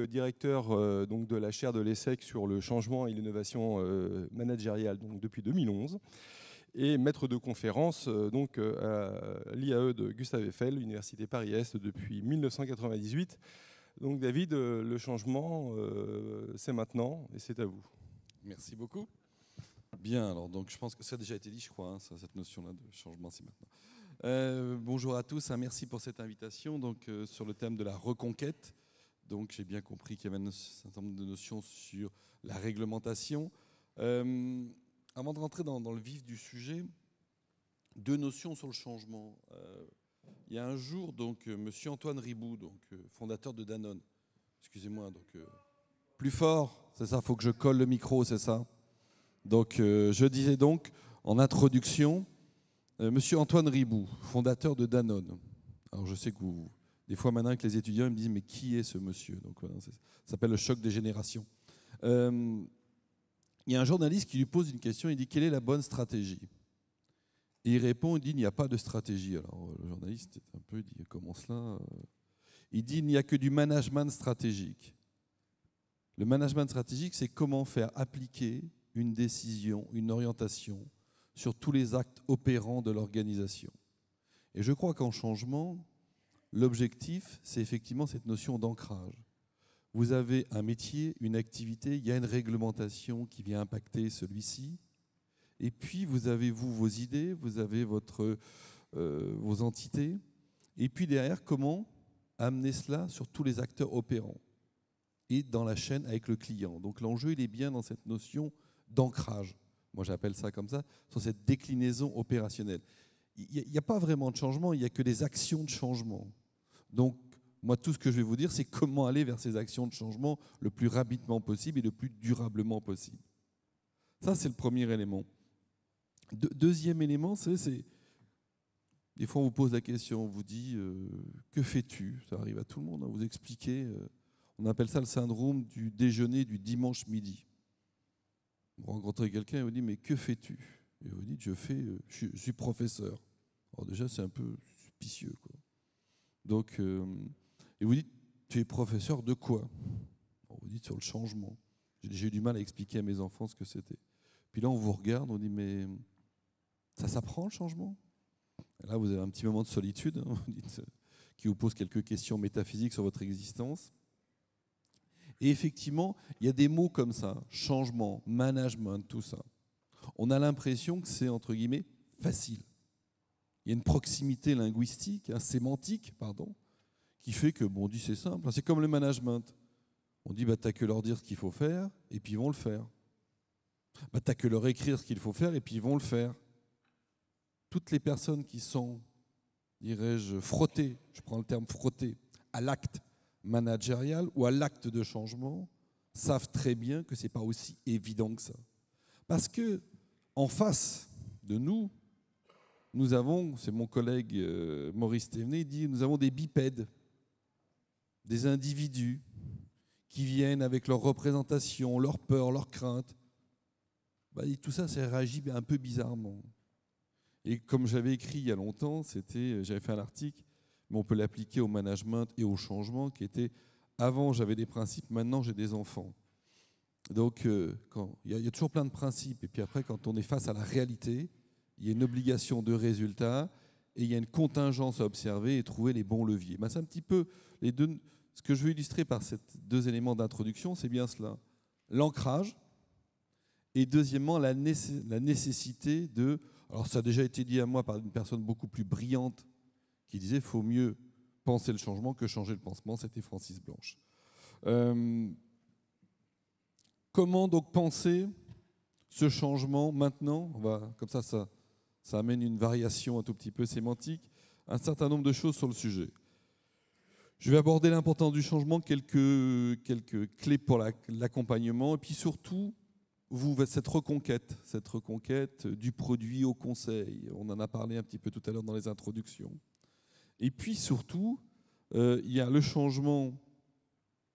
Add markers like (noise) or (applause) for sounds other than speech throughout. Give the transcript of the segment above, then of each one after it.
directeur euh, donc de la chaire de l'ESSEC sur le changement et l'innovation euh, managériale donc depuis 2011 et maître de conférence euh, donc à l'IAE de Gustave Eiffel, Université Paris-Est depuis 1998. Donc David, le changement c'est maintenant et c'est à vous. Merci beaucoup. Bien, alors donc je pense que ça a déjà été dit, je crois, hein, cette notion-là de changement, c'est maintenant. bonjour à tous, hein, merci pour cette invitation donc, sur le thème de la reconquête donc j'ai bien compris qu'il y avait un certain nombre de notions sur la réglementation. Euh, avant de rentrer dans, le vif du sujet, deux notions sur le changement. Euh, il y a un jour, donc, euh, Monsieur Antoine Riboud, donc, fondateur de Danone, excusez-moi, donc, plus fort, c'est ça, faut que je colle le micro, c'est ça. Donc, je disais donc, en introduction, Monsieur Antoine Riboud, fondateur de Danone. Alors, je sais que vous des fois maintenant que les étudiants ils me disent mais qui est ce monsieur Donc ça s'appelle le choc des générations. Euh, il y a un journaliste qui lui pose une question, il dit quelle est la bonne stratégie il répond, il dit il n'y a pas de stratégie. Alors le journaliste est un peu il dit comment cela euh? Il dit il n'y a que du management stratégique. Le management stratégique, c'est comment faire appliquer une décision, une orientation sur tous les actes opérants de l'organisation. Et je crois qu'en changement, L'objectif, c'est effectivement cette notion d'ancrage. Vous avez un métier, une activité, il y a une réglementation qui vient impacter celui-ci. Et puis, vous avez, vous, vos idées, vous avez votre, euh, vos entités. Et puis, derrière, comment amener cela sur tous les acteurs opérants et dans la chaîne avec le client. Donc, l'enjeu, il est bien dans cette notion d'ancrage. Moi, j'appelle ça comme ça, sur cette déclinaison opérationnelle. Il n'y a, a, pas vraiment de changement, il n'y a que des actions de changement. Donc, moi, tout ce que je vais vous dire, c'est comment aller vers ces actions de changement le plus rapidement possible et le plus durablement possible. Ça, c'est le premier élément. deuxième élément, c'est, des fois on vous pose la question, on vous dit euh, que fais-tu Ça arrive à tout le monde. Hein, vous expliquez. Euh, on appelle ça le syndrome du déjeuner du dimanche midi. Vous rencontrez quelqu'un et vous dit mais que fais-tu Et vous dites je fais, euh, je, suis professeur. Alors déjà c'est un peu suspicieux quoi. Donc, euh, et vous dites, tu es professeur de quoi On vous dites sur le changement. J'ai eu du mal à expliquer à mes enfants ce que c'était. Puis là, on vous regarde, on dit, mais ça s'apprend le changement Là, vous avez un petit moment de solitude, hein, (laughs) euh, qui vous pose quelques questions métaphysiques sur votre existence. Et effectivement, il y a des mots comme ça, changement, management, tout ça. On a l'impression que c'est, entre guillemets, facile. Il y a une proximité linguistique, un hein, sémantique, pardon, qui fait que, bon, on dit c'est simple. Hein, c'est comme le management. On dit, bah, t'as que leur dire ce qu'il faut faire, et puis ils vont le faire. Bah, t'as que leur écrire ce qu'il faut faire, et puis ils vont le faire. Toutes les personnes qui sont, dirais-je, frottées, je prends le terme frottées, à l'acte managérial ou à l'acte de changement, savent très bien que ce n'est pas aussi évident que ça. Parce que, en face de nous, nous avons, c'est mon collègue euh, Maurice Thévenet, dit, nous avons des bipèdes, des individus qui viennent avec leurs représentations, leurs peurs, leurs craintes. Bah, tout ça, ça réagit un peu bizarrement. Et comme j'avais écrit il y a longtemps, c'était, j'avais fait un article, mais on peut l'appliquer au management et au changement, qui était avant j'avais des principes, maintenant j'ai des enfants. Donc euh, il y, a toujours plein de principes, et puis après quand on est face à la réalité, il y a une obligation de résultat et il y a une contingence à observer et trouver les bons leviers. Ben, c'est un petit peu les deux. Ce que je veux illustrer par ces deux éléments d'introduction, c'est bien cela l'ancrage et deuxièmement la, nécessité de. Alors ça a déjà été dit à moi par une personne beaucoup plus brillante qui disait faut mieux penser le changement que changer le pansement. C'était Francis Blanche. Euh, comment donc penser ce changement maintenant On va comme ça, ça ça amène une variation un tout petit peu sémantique, un certain nombre de choses sur le sujet. Je vais aborder l'importance du changement, quelques, quelques clés pour l'accompagnement, et puis surtout, vous, cette reconquête, cette reconquête du produit au conseil. On en a parlé un petit peu tout à l'heure dans les introductions. Et puis surtout, euh, il y a le changement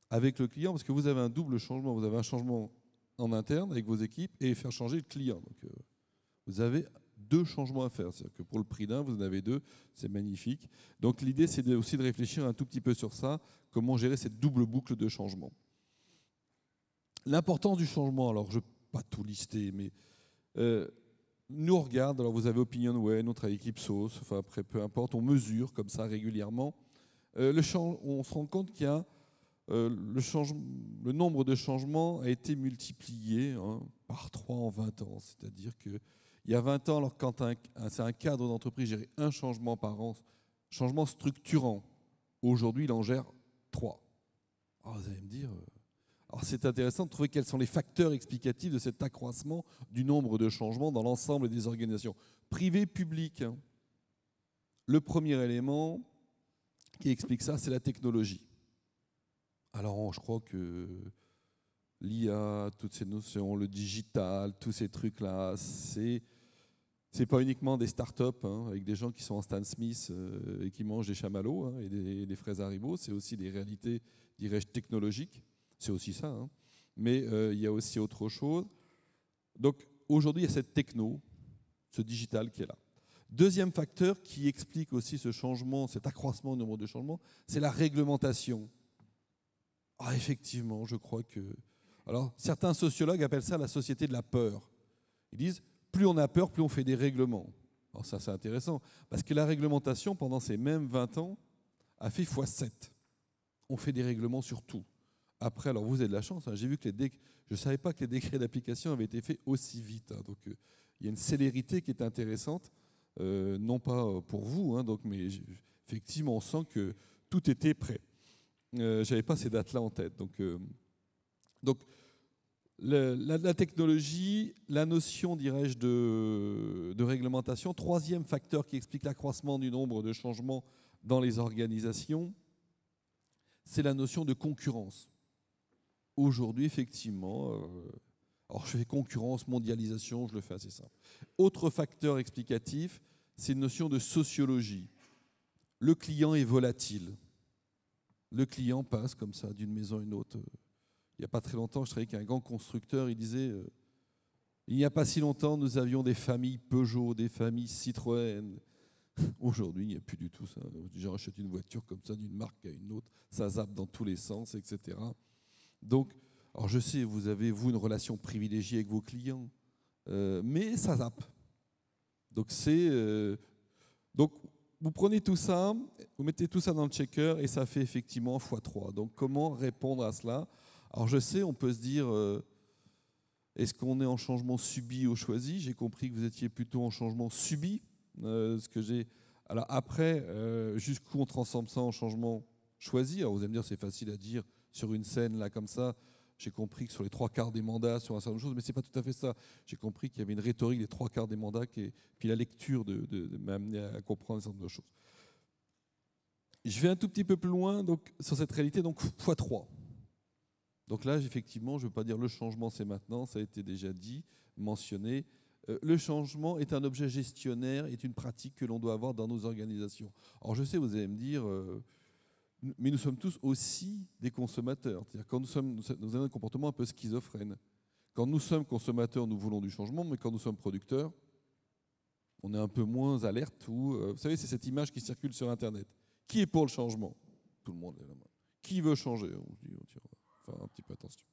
avec le client, parce que vous avez un double changement. Vous avez un changement en interne avec vos équipes et faire changer le client. Donc, euh, vous avez deux changements à faire. C'est-à-dire que pour le prix d'un, vous en avez deux, c'est magnifique. Donc l'idée, c'est aussi de réfléchir un tout petit peu sur ça, comment gérer cette double boucle de changement. L'importance du changement, alors je ne vais pas tout lister, mais euh, nous on regarde, alors vous avez OpinionWay, notre équipe Sauce, enfin après peu importe, on mesure comme ça régulièrement. Euh, on se rend compte qu'il y a euh, le, le, nombre de changements a été multiplié hein, par 3 en 20 ans. C'est-à-dire que il y a 20 ans, alors quand c'est un cadre d'entreprise gérait un changement par an, changement structurant, aujourd'hui, il en gère trois. Ah, vous allez me dire, euh, alors c'est intéressant de trouver quels sont les facteurs explicatifs de cet accroissement du nombre de changements dans l'ensemble des organisations privées, publiques. Hein. Le premier élément qui explique ça, c'est la technologie. Alors, je crois que l'IA, toutes ces notions, le digital, tous ces trucs-là, c'est ce n'est pas uniquement des startups hein, avec des gens qui sont en Stan Smith euh, et qui mangent des chamallows hein, et des, fraises à Haribo, c'est aussi des réalités, dirais-je, technologiques. C'est aussi ça. Hein. Mais euh, il y a aussi autre chose. Donc aujourd'hui, il y a cette techno, ce digital qui est là. Deuxième facteur qui explique aussi ce changement, cet accroissement au nombre de changements, c'est la réglementation. Ah, effectivement, je crois que. Alors, certains sociologues appellent ça la société de la peur. Ils disent plus on a peur, plus on fait des règlements. Alors ça, c'est intéressant, parce que la réglementation, pendant ces mêmes 20 ans, a fait x7. On fait des règlements sur tout. Après, alors vous avez de la chance, hein, j'ai vu que les décrets, je ne savais pas que les décrets d'application avaient été faits aussi vite. Hein, donc euh, il y a une célérité qui est intéressante, euh, non pas euh, pour vous, hein, donc, mais effectivement, on sent que tout était prêt. je n'avais pas ces dates-là en tête. Donc, donc la, technologie, la notion, dirais-je, de, réglementation. Troisième facteur qui explique l'accroissement du nombre de changements dans les organisations, c'est la notion de concurrence. Aujourd'hui, effectivement, euh, alors je fais concurrence, mondialisation, je le fais assez simple. Autre facteur explicatif, c'est une notion de sociologie. Le client est volatile. Le client passe comme ça d'une maison à une autre. Euh, il n'y a pas très longtemps, je travaillais avec un grand constructeur, il disait, euh, il n'y a pas si longtemps, nous avions des familles Peugeot, des familles Citroën. (laughs) Aujourd'hui, il n'y a plus du tout ça. J'ai acheté une voiture comme ça, d'une marque à une autre, ça zappe dans tous les sens, etc. Donc, alors je sais, vous avez, vous, une relation privilégiée avec vos clients, euh, mais ça zappe. Donc, c'est... Euh, donc, vous prenez tout ça, vous mettez tout ça dans le checker et ça fait effectivement x3. Donc, comment répondre à cela alors je sais, on peut se dire, euh, est-ce qu'on est en changement subi ou choisi J'ai compris que vous étiez plutôt en changement subi. Euh, ce que j'ai. Alors après, euh, jusqu'où on transforme ça en changement choisi Alors vous allez me dire, c'est facile à dire sur une scène là comme ça. J'ai compris que sur les trois quarts des mandats, sur un certain nombre de choses, mais c'est pas tout à fait ça. J'ai compris qu'il y avait une rhétorique des trois quarts des mandats, qui puis la lecture de, de, m'a amené à comprendre un certain nombre de choses. Je vais un tout petit peu plus loin donc, sur cette réalité, donc fois 3 donc là, effectivement, je ne veux pas dire le changement, c'est maintenant, ça a été déjà dit, mentionné. Euh, le changement est un objet gestionnaire, est une pratique que l'on doit avoir dans nos organisations. Alors je sais, vous allez me dire, euh, mais nous sommes tous aussi des consommateurs. C'est-à-dire quand nous, sommes, nous avons un comportement un peu schizophrène. Quand nous sommes consommateurs, nous voulons du changement, mais quand nous sommes producteurs, on est un peu moins alerte. Euh, vous savez, c'est cette image qui circule sur Internet. Qui est pour le changement Tout le monde est là. Qui veut changer un petit peu attention.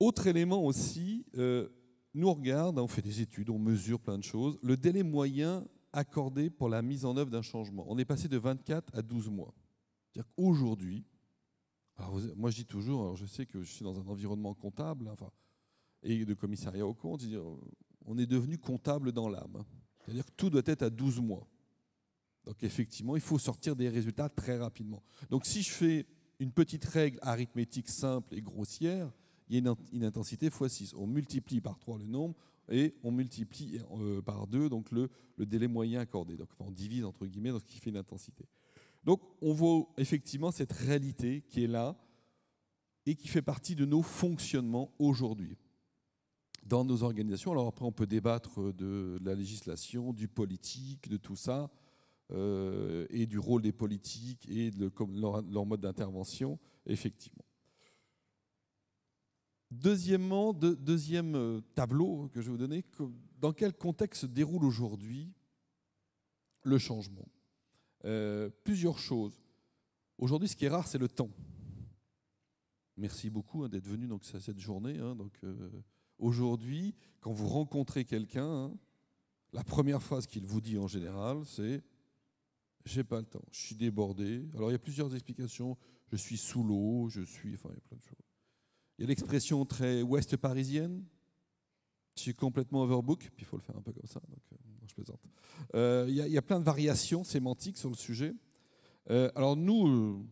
Autre élément aussi, euh, nous regarde, on fait des études, on mesure plein de choses, le délai moyen accordé pour la mise en œuvre d'un changement. On est passé de 24 à 12 mois. C'est-à-dire qu'aujourd'hui, moi je dis toujours, alors je sais que je suis dans un environnement comptable, enfin, et de commissariat aux comptes, on est devenu comptable dans l'âme. C'est-à-dire que tout doit être à 12 mois. Donc effectivement, il faut sortir des résultats très rapidement. Donc si je fais une petite règle arithmétique simple et grossière, il y a une, intensité fois 6. On multiplie par 3 le nombre et on multiplie euh, par 2 donc le, délai moyen accordé. Donc on divise entre guillemets ce qui fait une intensité. Donc on voit effectivement cette réalité qui est là et qui fait partie de nos fonctionnements aujourd'hui dans nos organisations. Alors après on peut débattre de la législation, du politique, de tout ça. Euh, et du rôle des politiques et de leur, leur mode d'intervention, effectivement. Deuxièmement, de, deuxième euh, tableau que je vais vous donner, dans quel contexte se déroule aujourd'hui le changement euh, Plusieurs choses. Aujourd'hui, ce qui est rare, c'est le temps. Merci beaucoup hein, d'être venu donc, à cette journée. Hein, donc, aujourd'hui, quand vous rencontrez quelqu'un, hein, la première phrase qu'il vous dit en général, c'est j'ai pas le temps, je suis débordé. Alors il y a plusieurs explications. Je suis sous l'eau, je suis. Enfin, il y a plein de choses. Il y a l'expression très ouest parisienne. Je suis complètement overbook, puis il faut le faire un peu comme ça, donc euh, je plaisante. Euh, il, y a, plein de variations sémantiques sur le sujet. Euh, alors nous,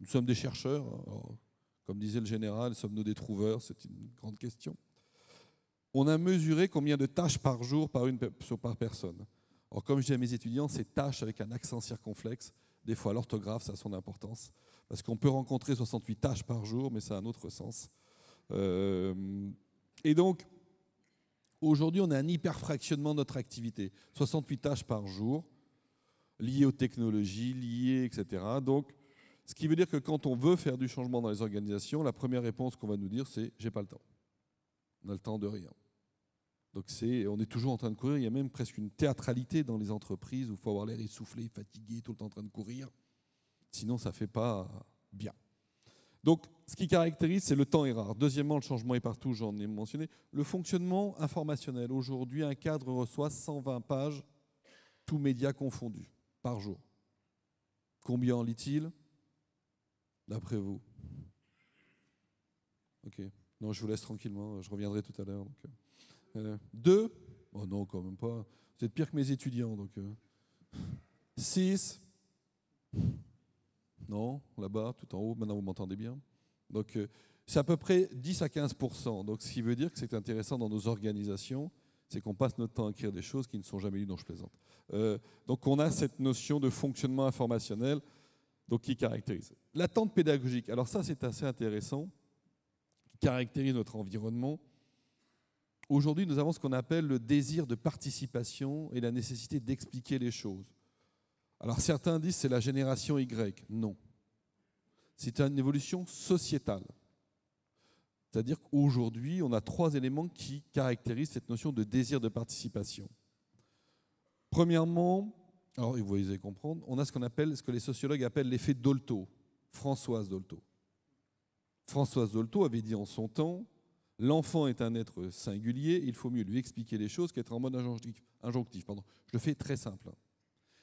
nous sommes des chercheurs. Hein. comme disait le général, sommes-nous des trouveurs C'est une grande question. On a mesuré combien de tâches par jour par, une, par personne. Or, comme je dis à mes étudiants, c'est tâches avec un accent circonflexe. Des fois, l'orthographe, ça a son importance. Parce qu'on peut rencontrer 68 tâches par jour, mais ça a un autre sens. Euh, et donc, aujourd'hui, on a un hyperfractionnement de notre activité. 68 tâches par jour, liées aux technologies, liées, etc. Donc, ce qui veut dire que quand on veut faire du changement dans les organisations, la première réponse qu'on va nous dire, c'est j'ai pas le temps. On a le temps de rien. Donc c'est, on est toujours en train de courir. Il y a même presque une théâtralité dans les entreprises où il faut avoir l'air essoufflé, fatigué, tout le temps en train de courir. Sinon, ça ne fait pas bien. Donc, ce qui caractérise, c'est le temps est rare. Deuxièmement, le changement est partout, j'en ai mentionné. Le fonctionnement informationnel. Aujourd'hui, un cadre reçoit 120 pages, tous médias confondus, par jour. Combien en lit-il D'après vous Ok. Non, je vous laisse tranquillement, je reviendrai tout à l'heure. Euh. 2, euh, oh non, quand même pas, vous pire que mes étudiants, donc 6, euh. non, là-bas, tout en haut, maintenant vous m'entendez bien. Donc euh, c'est à peu près 10 à 15 donc ce qui veut dire que c'est intéressant dans nos organisations, c'est qu'on passe notre temps à écrire des choses qui ne sont jamais lues, dont je plaisante. donc on a cette notion de fonctionnement informationnel donc, qui caractérise. L'attente pédagogique, alors ça c'est assez intéressant, qui caractérise notre environnement. Aujourd'hui, nous avons ce qu'on appelle le désir de participation et la nécessité d'expliquer les choses. Alors certains disent c'est la génération Y. Non. C'est une évolution sociétale. C'est-à-dire qu'aujourd'hui, on a trois éléments qui caractérisent cette notion de désir de participation. Premièrement, alors vous allez comprendre, on a ce qu'on appelle, ce que les sociologues appellent l'effet Dolto, Françoise Dolto. Françoise Dolto avait dit en son temps, l'enfant est un être singulier, il faut mieux lui expliquer les choses qu'être en mode injonctif. Je le fais très simple.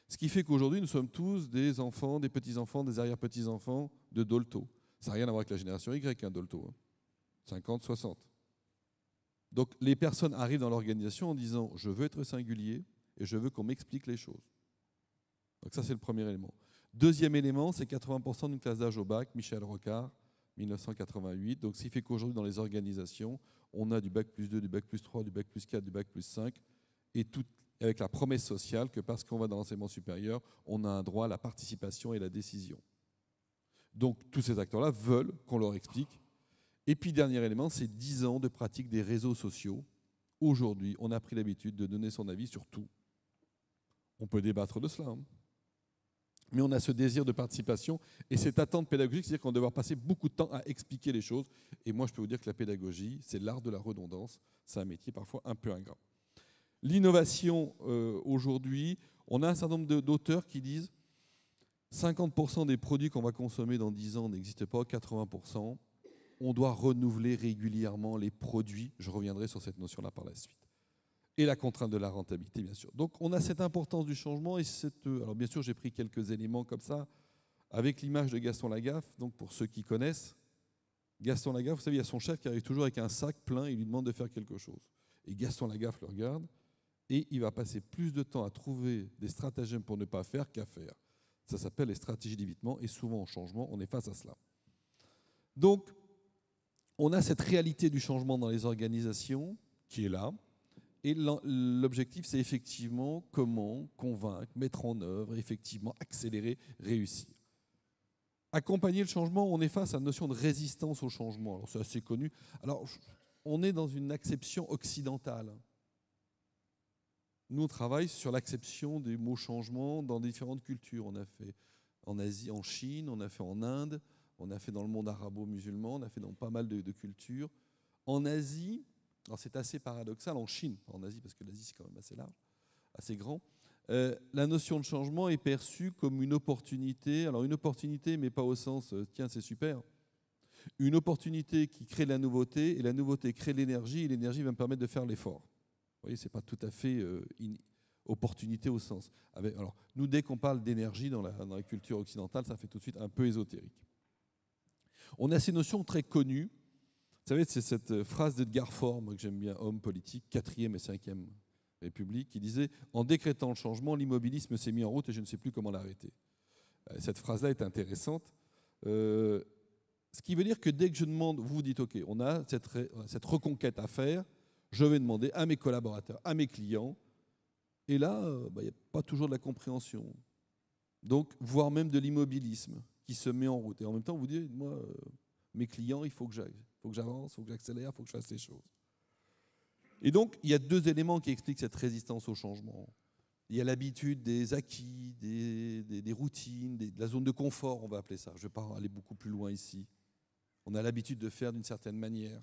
Ce qui fait qu'aujourd'hui, nous sommes tous des enfants, des petits-enfants, des arrière-petits-enfants de Dolto. Ça n'a rien à voir avec la génération Y, hein, Dolto. 50, hein. 60. Donc les personnes arrivent dans l'organisation en disant je veux être singulier et je veux qu'on m'explique les choses. Donc ça c'est le premier élément. Deuxième élément, c'est 80% d'une classe d'âge au bac, Michel Rocard, 1988. Donc, ce qui fait qu'aujourd'hui, dans les organisations, on a du bac plus 2, du bac plus 3, du bac plus 4, du bac plus 5, et tout, avec la promesse sociale que parce qu'on va dans l'enseignement supérieur, on a un droit à la participation et la décision. Donc, tous ces acteurs-là veulent qu'on leur explique. Et puis, dernier élément, c'est 10 ans de pratique des réseaux sociaux. Aujourd'hui, on a pris l'habitude de donner son avis sur tout. On peut débattre de cela. Hein mais on a ce désir de participation et cette attente pédagogique, c'est-à-dire qu'on doit devoir passer beaucoup de temps à expliquer les choses. Et moi, je peux vous dire que la pédagogie, c'est l'art de la redondance. C'est un métier parfois un peu ingrat. L'innovation, euh, aujourd'hui, on a un certain nombre d'auteurs qui disent 50% des produits qu'on va consommer dans 10 ans n'existent pas, 80%. On doit renouveler régulièrement les produits. Je reviendrai sur cette notion-là par la suite et la contrainte de la rentabilité, bien sûr. Donc on a cette importance du changement et cette... Euh, alors bien sûr, j'ai pris quelques éléments comme ça, avec l'image de Gaston Lagaffe, donc pour ceux qui connaissent, Gaston Lagaffe, vous savez, il y a son chef qui arrive toujours avec un sac plein et lui demande de faire quelque chose. Et Gaston Lagaffe le regarde et il va passer plus de temps à trouver des stratagèmes pour ne pas faire qu'à faire. Ça s'appelle les stratégies d'évitement et souvent en changement, on est face à cela. Donc, on a cette réalité du changement dans les organisations qui est là, et l'objectif, c'est effectivement comment convaincre, mettre en œuvre, effectivement accélérer, réussir. Accompagner le changement, on est face à une notion de résistance au changement. Alors c'est assez connu. Alors on est dans une acception occidentale. Nous, on travaille sur l'acception des mots changement dans différentes cultures. On a fait en Asie, en Chine, on a fait en Inde, on a fait dans le monde arabo-musulman, on a fait dans pas mal de, de cultures. En Asie, alors c'est assez paradoxal en Chine, en Asie, parce que l'Asie c'est quand même assez large, assez grand, euh, la notion de changement est perçue comme une opportunité, alors une opportunité mais pas au sens euh, tiens c'est super, une opportunité qui crée la nouveauté, et la nouveauté crée l'énergie, et l'énergie va me permettre de faire l'effort. Vous voyez, ce n'est pas tout à fait une euh, opportunité au sens. alors, nous, dès qu'on parle d'énergie dans la, dans la culture occidentale, ça fait tout de suite un peu ésotérique. On a ces notions très connues, vous savez, c'est cette euh, phrase d'Edgar Faure, moi, que j'aime bien, homme politique, quatrième et 5e République, qui disait En décrétant le changement, l'immobilisme s'est mis en route et je ne sais plus comment l'arrêter. Euh, cette phrase-là est intéressante. Euh, ce qui veut dire que dès que je demande, vous vous dites OK, on a cette, reconquête à faire, je vais demander à mes collaborateurs, à mes clients, et là, bah, il n'y a pas toujours de la compréhension. Donc, voire même de l'immobilisme qui se met en route. Et en même temps, vous dites, moi, mes clients, il faut que j'aille faut que j'avance, il faut que j'accélère, il faut que je fasse les choses. Et donc, il y a deux éléments qui expliquent cette résistance au changement. Il y a l'habitude des acquis, des, des, routines, de la zone de confort, on va appeler ça. Je ne vais pas aller beaucoup plus loin ici. On a l'habitude de faire d'une certaine manière.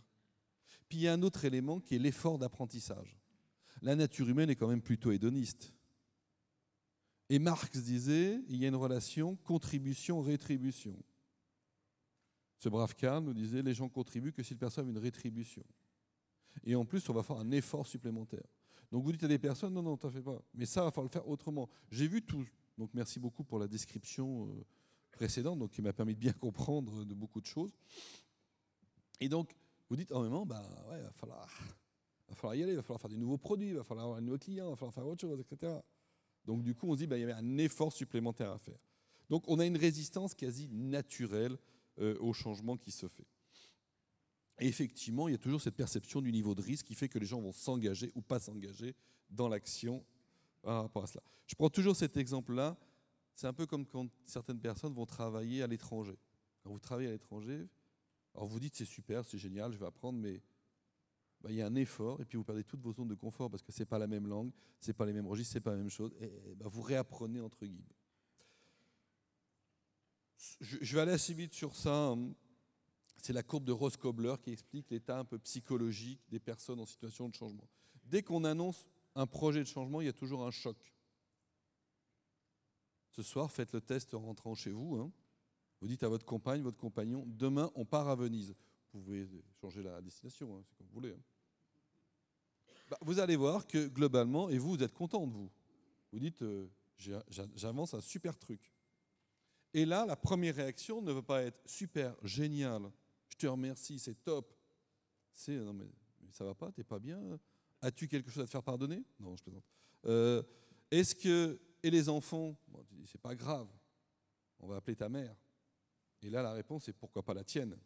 Puis il y a un autre élément qui est l'effort d'apprentissage. La nature humaine est quand même plutôt hédoniste. Et Marx disait, il y a une relation contribution-rétribution. Ce brave Karl nous disait, les gens contribuent que si s'ils a une rétribution. Et en plus, on va faire un effort supplémentaire. Donc vous dites à des personnes, non, non, t'en fais pas. Mais ça, il va falloir le faire autrement. J'ai vu tout. Donc merci beaucoup pour la description euh, précédente, donc qui m'a permis de bien (laughs) comprendre de beaucoup de choses. Et donc, vous dites en même bah ouais, il va falloir, y aller, il va falloir faire des nouveaux produits, il va falloir avoir un nouveau client, il va falloir faire autre chose, etc. Donc du coup, on se dit, bah, il y avait un effort supplémentaire à faire. Donc on a une résistance quasi naturelle euh, au changement qui se fait. Et effectivement, il y a toujours cette perception du niveau de risque qui fait que les gens vont s'engager ou pas s'engager dans l'action par rapport à cela. Je prends toujours cet exemple-là. C'est un peu comme quand certaines personnes vont travailler à l'étranger. Quand vous travaillez à l'étranger, alors vous dites c'est super, c'est génial, je vais apprendre, mais bah, il y a un effort et puis vous perdez toutes vos zones de confort parce que ce n'est pas la même langue, ce n'est pas les mêmes registres, ce n'est pas la même chose. Et, bah, vous réapprenez entre guillemets je vais aller assez vite sur ça. C'est la courbe de Rose Cobler qui explique l'état un peu psychologique des personnes en situation de changement. Dès qu'on annonce un projet de changement, il y a toujours un choc. Ce soir, faites le test en rentrant chez vous. Hein. Vous dites à votre compagne, votre compagnon, demain on part à Venise. Vous pouvez changer la destination, hein, c'est comme vous voulez. Hein. Bah, vous allez voir que globalement, et vous, vous êtes content de vous. Vous dites, euh, j'avance un super truc. Et là, la première réaction ne veut pas être super, génial, je te remercie, c'est top. C'est non, mais, ça va pas, t'es pas bien. As-tu quelque chose à te faire pardonner Non, je plaisante. Euh, Est-ce que. Et les enfants C'est pas grave, on va appeler ta mère. Et là, la réponse est pourquoi pas la tienne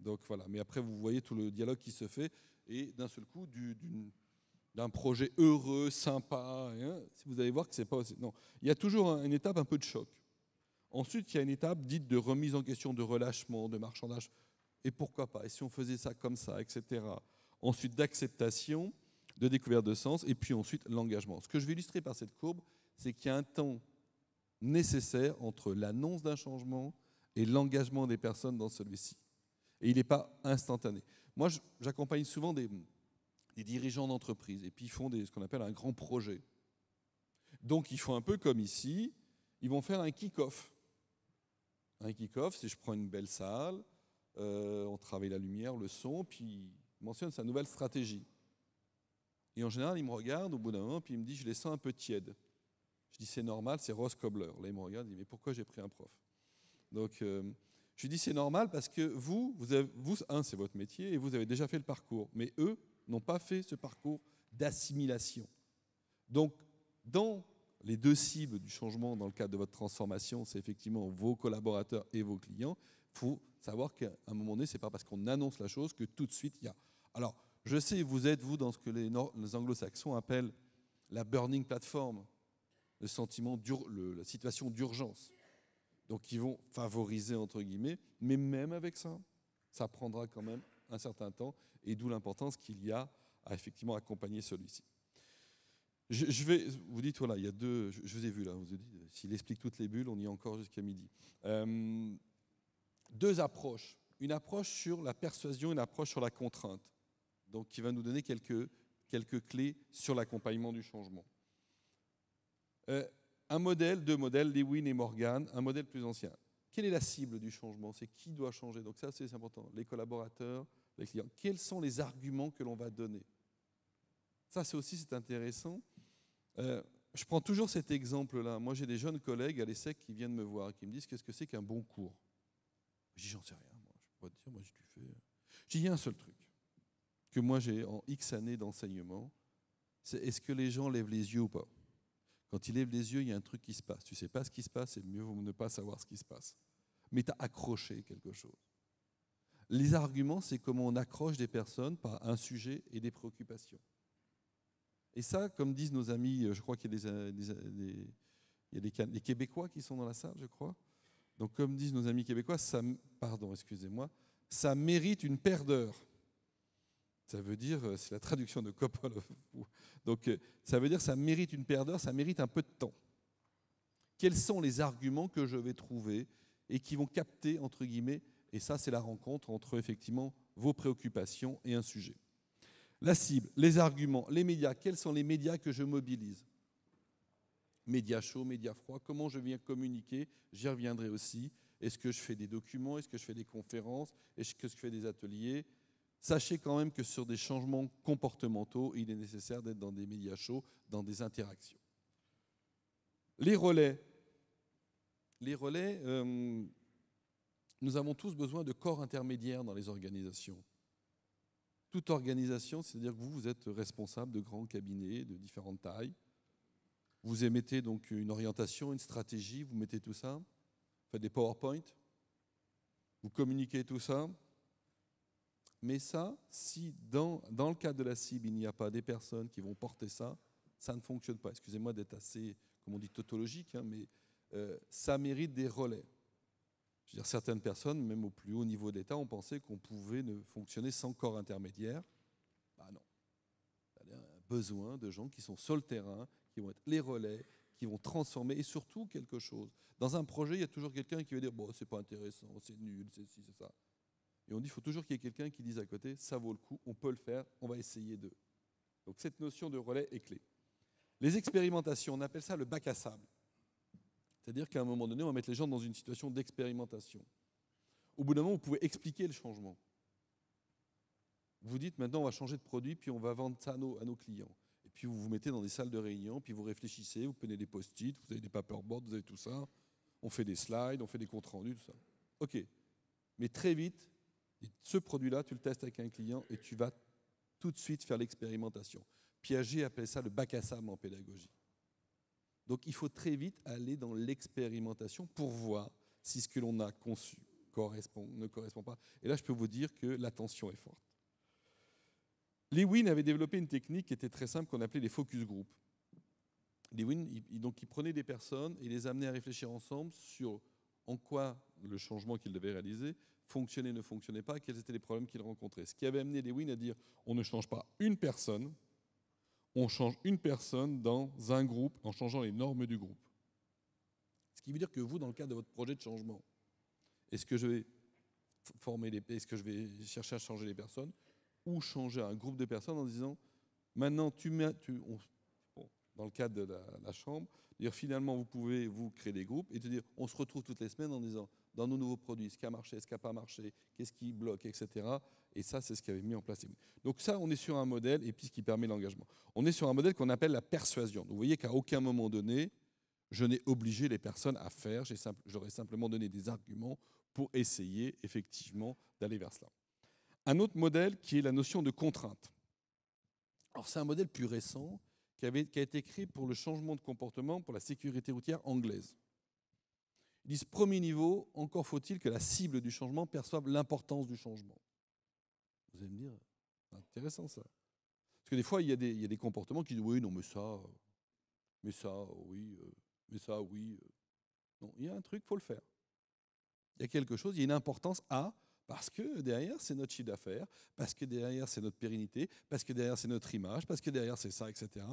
donc voilà, mais après vous voyez tout le dialogue qui se fait, et d'un seul coup, d'un projet heureux, sympa, hein. si vous allez voir que c'est pas aussi... Non, il y a toujours une étape un peu de choc. Ensuite, il y a une étape dite de remise en question, de relâchement, de marchandage. Et pourquoi pas Et si on faisait ça comme ça, etc. Ensuite, d'acceptation, de découverte de sens, et puis ensuite, l'engagement. Ce que je vais illustrer par cette courbe, c'est qu'il y a un temps nécessaire entre l'annonce d'un changement et l'engagement des personnes dans celui-ci. Et il n'est pas instantané. Moi, j'accompagne souvent des, des dirigeants d'entreprise, et puis ils font ce qu'on appelle un grand projet. Donc, ils font un peu comme ici, ils vont faire un kick-off. Un kick-off, si je prends une belle salle, euh, on travaille la lumière, le son, puis il mentionne sa nouvelle stratégie. Et en général, il me regarde au bout d'un moment, puis il me dit, je les sens un peu tièdes. Je dis, c'est normal, c'est Ross cobbler Là, il me regarde, il me dit, mais pourquoi j'ai pris un prof Donc, euh, je lui dis, c'est normal parce que vous, vous un, c'est votre métier, et vous avez déjà fait le parcours. Mais eux n'ont pas fait ce parcours d'assimilation. Donc, dans les deux cibles du changement dans le cadre de votre transformation, c'est effectivement vos collaborateurs et vos clients. Il faut savoir qu'à un moment donné, ce n'est pas parce qu'on annonce la chose que tout de suite il y a. Alors, je sais, vous êtes, vous, dans ce que les, anglo-saxons appellent la burning platform, le sentiment la situation d'urgence. Donc, ils vont favoriser, entre guillemets, mais même avec ça, ça prendra quand même un certain temps, et d'où l'importance qu'il y a à effectivement accompagner celui-ci. Je, vais, vous dites, voilà, il y a deux, je, vous ai vu là, s'il explique toutes les bulles, on y est encore jusqu'à midi. Euh, deux approches. Une approche sur la persuasion, une approche sur la contrainte, donc qui va nous donner quelques, quelques clés sur l'accompagnement du changement. Euh, un modèle, deux modèles, Lewin et Morgan, un modèle plus ancien. Quelle est la cible du changement C'est qui doit changer Donc ça, c'est important. Les collaborateurs, les clients. Quels sont les arguments que l'on va donner Ça, c'est aussi c'est intéressant euh, je prends toujours cet exemple-là. Moi, j'ai des jeunes collègues à l'ESSEC qui viennent me voir et qui me disent Qu'est-ce que c'est qu'un bon cours Je dis J'en sais rien, moi. je peux dire, moi, j'ai Je dis Il y a un seul truc que moi j'ai en X années d'enseignement c'est est-ce que les gens lèvent les yeux ou pas Quand ils lèvent les yeux, il y a un truc qui se passe. Tu sais pas ce qui se passe, c'est mieux ne pas savoir ce qui se passe. Mais tu as accroché quelque chose. Les arguments, c'est comment on accroche des personnes par un sujet et des préoccupations. Et ça, comme disent nos amis, euh, je crois qu'il y a des, Québécois qui sont dans la salle, je crois. Donc, comme disent nos amis québécois, ça, pardon, excusez-moi, ça mérite une paire d'heures. Ça veut dire, euh, c'est la traduction de Coppola. (laughs) Donc, euh, ça veut dire, ça mérite une paire d'heures, ça mérite un peu de temps. Quels sont les arguments que je vais trouver et qui vont capter, entre guillemets, et ça, c'est la rencontre entre effectivement vos préoccupations et un sujet. La cible, les arguments, les médias. Quels sont les médias que je mobilise Médias chauds, médias froids. Comment je viens communiquer J'y reviendrai aussi. Est-ce que je fais des documents Est-ce que je fais des conférences Est-ce que je fais des ateliers Sachez quand même que sur des changements comportementaux, il est nécessaire d'être dans des médias chauds, dans des interactions. Les relais. Les relais, euh, nous avons tous besoin de corps intermédiaires dans les organisations toute organisation, c'est-à-dire que vous, vous êtes responsable de grands cabinets de différentes tailles. Vous émettez donc une orientation, une stratégie, vous mettez tout ça, faites des PowerPoint, vous communiquez tout ça. Mais ça, si dans, dans le cadre de la cible, il n'y a pas des personnes qui vont porter ça, ça ne fonctionne pas. Excusez-moi d'être assez, comme on dit, tautologique, hein, mais euh, ça mérite des relais certaines personnes, même au plus haut niveau d'État, ont pensé qu'on pouvait ne fonctionner sans corps intermédiaire. Bah non. Il y a un besoin de gens qui sont sur le terrain, qui vont être les relais, qui vont transformer, et surtout quelque chose. Dans un projet, il y a toujours quelqu'un qui veut dire Bon, c'est pas intéressant, c'est nul, c'est ci, c'est ça. Et on dit Il faut toujours qu'il y ait quelqu'un qui dise à côté Ça vaut le coup, on peut le faire, on va essayer de. Donc cette notion de relais est clé. Les expérimentations, on appelle ça le bac à sable. C'est-à-dire qu'à un moment donné, on va mettre les gens dans une situation d'expérimentation. Au bout d'un moment, vous pouvez expliquer le changement. Vous dites maintenant, on va changer de produit, puis on va vendre ça à nos, clients. Et puis vous vous mettez dans des salles de réunion, puis vous réfléchissez, vous prenez des post-it, vous avez des paperboards, vous avez tout ça. On fait des slides, on fait des comptes rendus, tout ça. OK. Mais très vite, ce produit-là, tu le testes avec un client et tu vas tout de suite faire l'expérimentation. Piaget appelait ça le bac à sable en pédagogie. Donc il faut très vite aller dans l'expérimentation pour voir si ce que l'on a conçu ne correspond pas. Et là, je peux vous dire que la tension est forte. Lewin avait développé une technique qui était très simple qu'on appelait les focus groups Lewin, donc, il prenait des personnes et les amenait à réfléchir ensemble sur en quoi le changement qu'il devait réaliser fonctionnait, ne fonctionnait pas, quels étaient les problèmes qu'il rencontrait. Ce qui avait amené Lewin à dire on ne change pas une personne, on change une personne dans un groupe en changeant les normes du groupe. Ce qui veut dire que vous, dans le cadre de votre projet de changement, est-ce que je vais former les, est-ce que je vais chercher à changer les personnes ou changer un groupe de personnes en disant maintenant tu mets, tu, dans le cadre de la, chambre, dire finalement vous pouvez vous créer des groupes et te dire on se retrouve toutes les semaines en disant dans nos nouveaux produits ce qui a marché, ce qui n'a pas marché, qu'est-ce qui bloque, etc. Et ça, c'est ce avait mis en place. Donc ça, on est sur un modèle, et puis ce qui permet l'engagement. On est sur un modèle qu'on appelle la persuasion. vous voyez qu'à aucun moment donné, je n'ai obligé les personnes à faire, j'aurais simplement donné des arguments pour essayer effectivement d'aller vers cela. Un autre modèle qui est la notion de contrainte. Alors c'est un modèle plus récent qui, a été écrit pour le changement de comportement pour la sécurité routière anglaise. Ils disent premier niveau, encore faut-il que la cible du changement perçoive l'importance du changement. Vous allez me dire, intéressant ça. Parce que des fois, il y, a des, comportements qui disent, oui, non, mais ça, mais ça, oui, euh, mais ça, oui. Euh. Non, il y a un truc, il faut le faire. Il y a quelque chose, il y a une importance à, parce que derrière, c'est notre chiffre d'affaires, parce que derrière, c'est notre pérennité, parce que derrière, c'est notre image, parce que derrière, c'est ça, etc.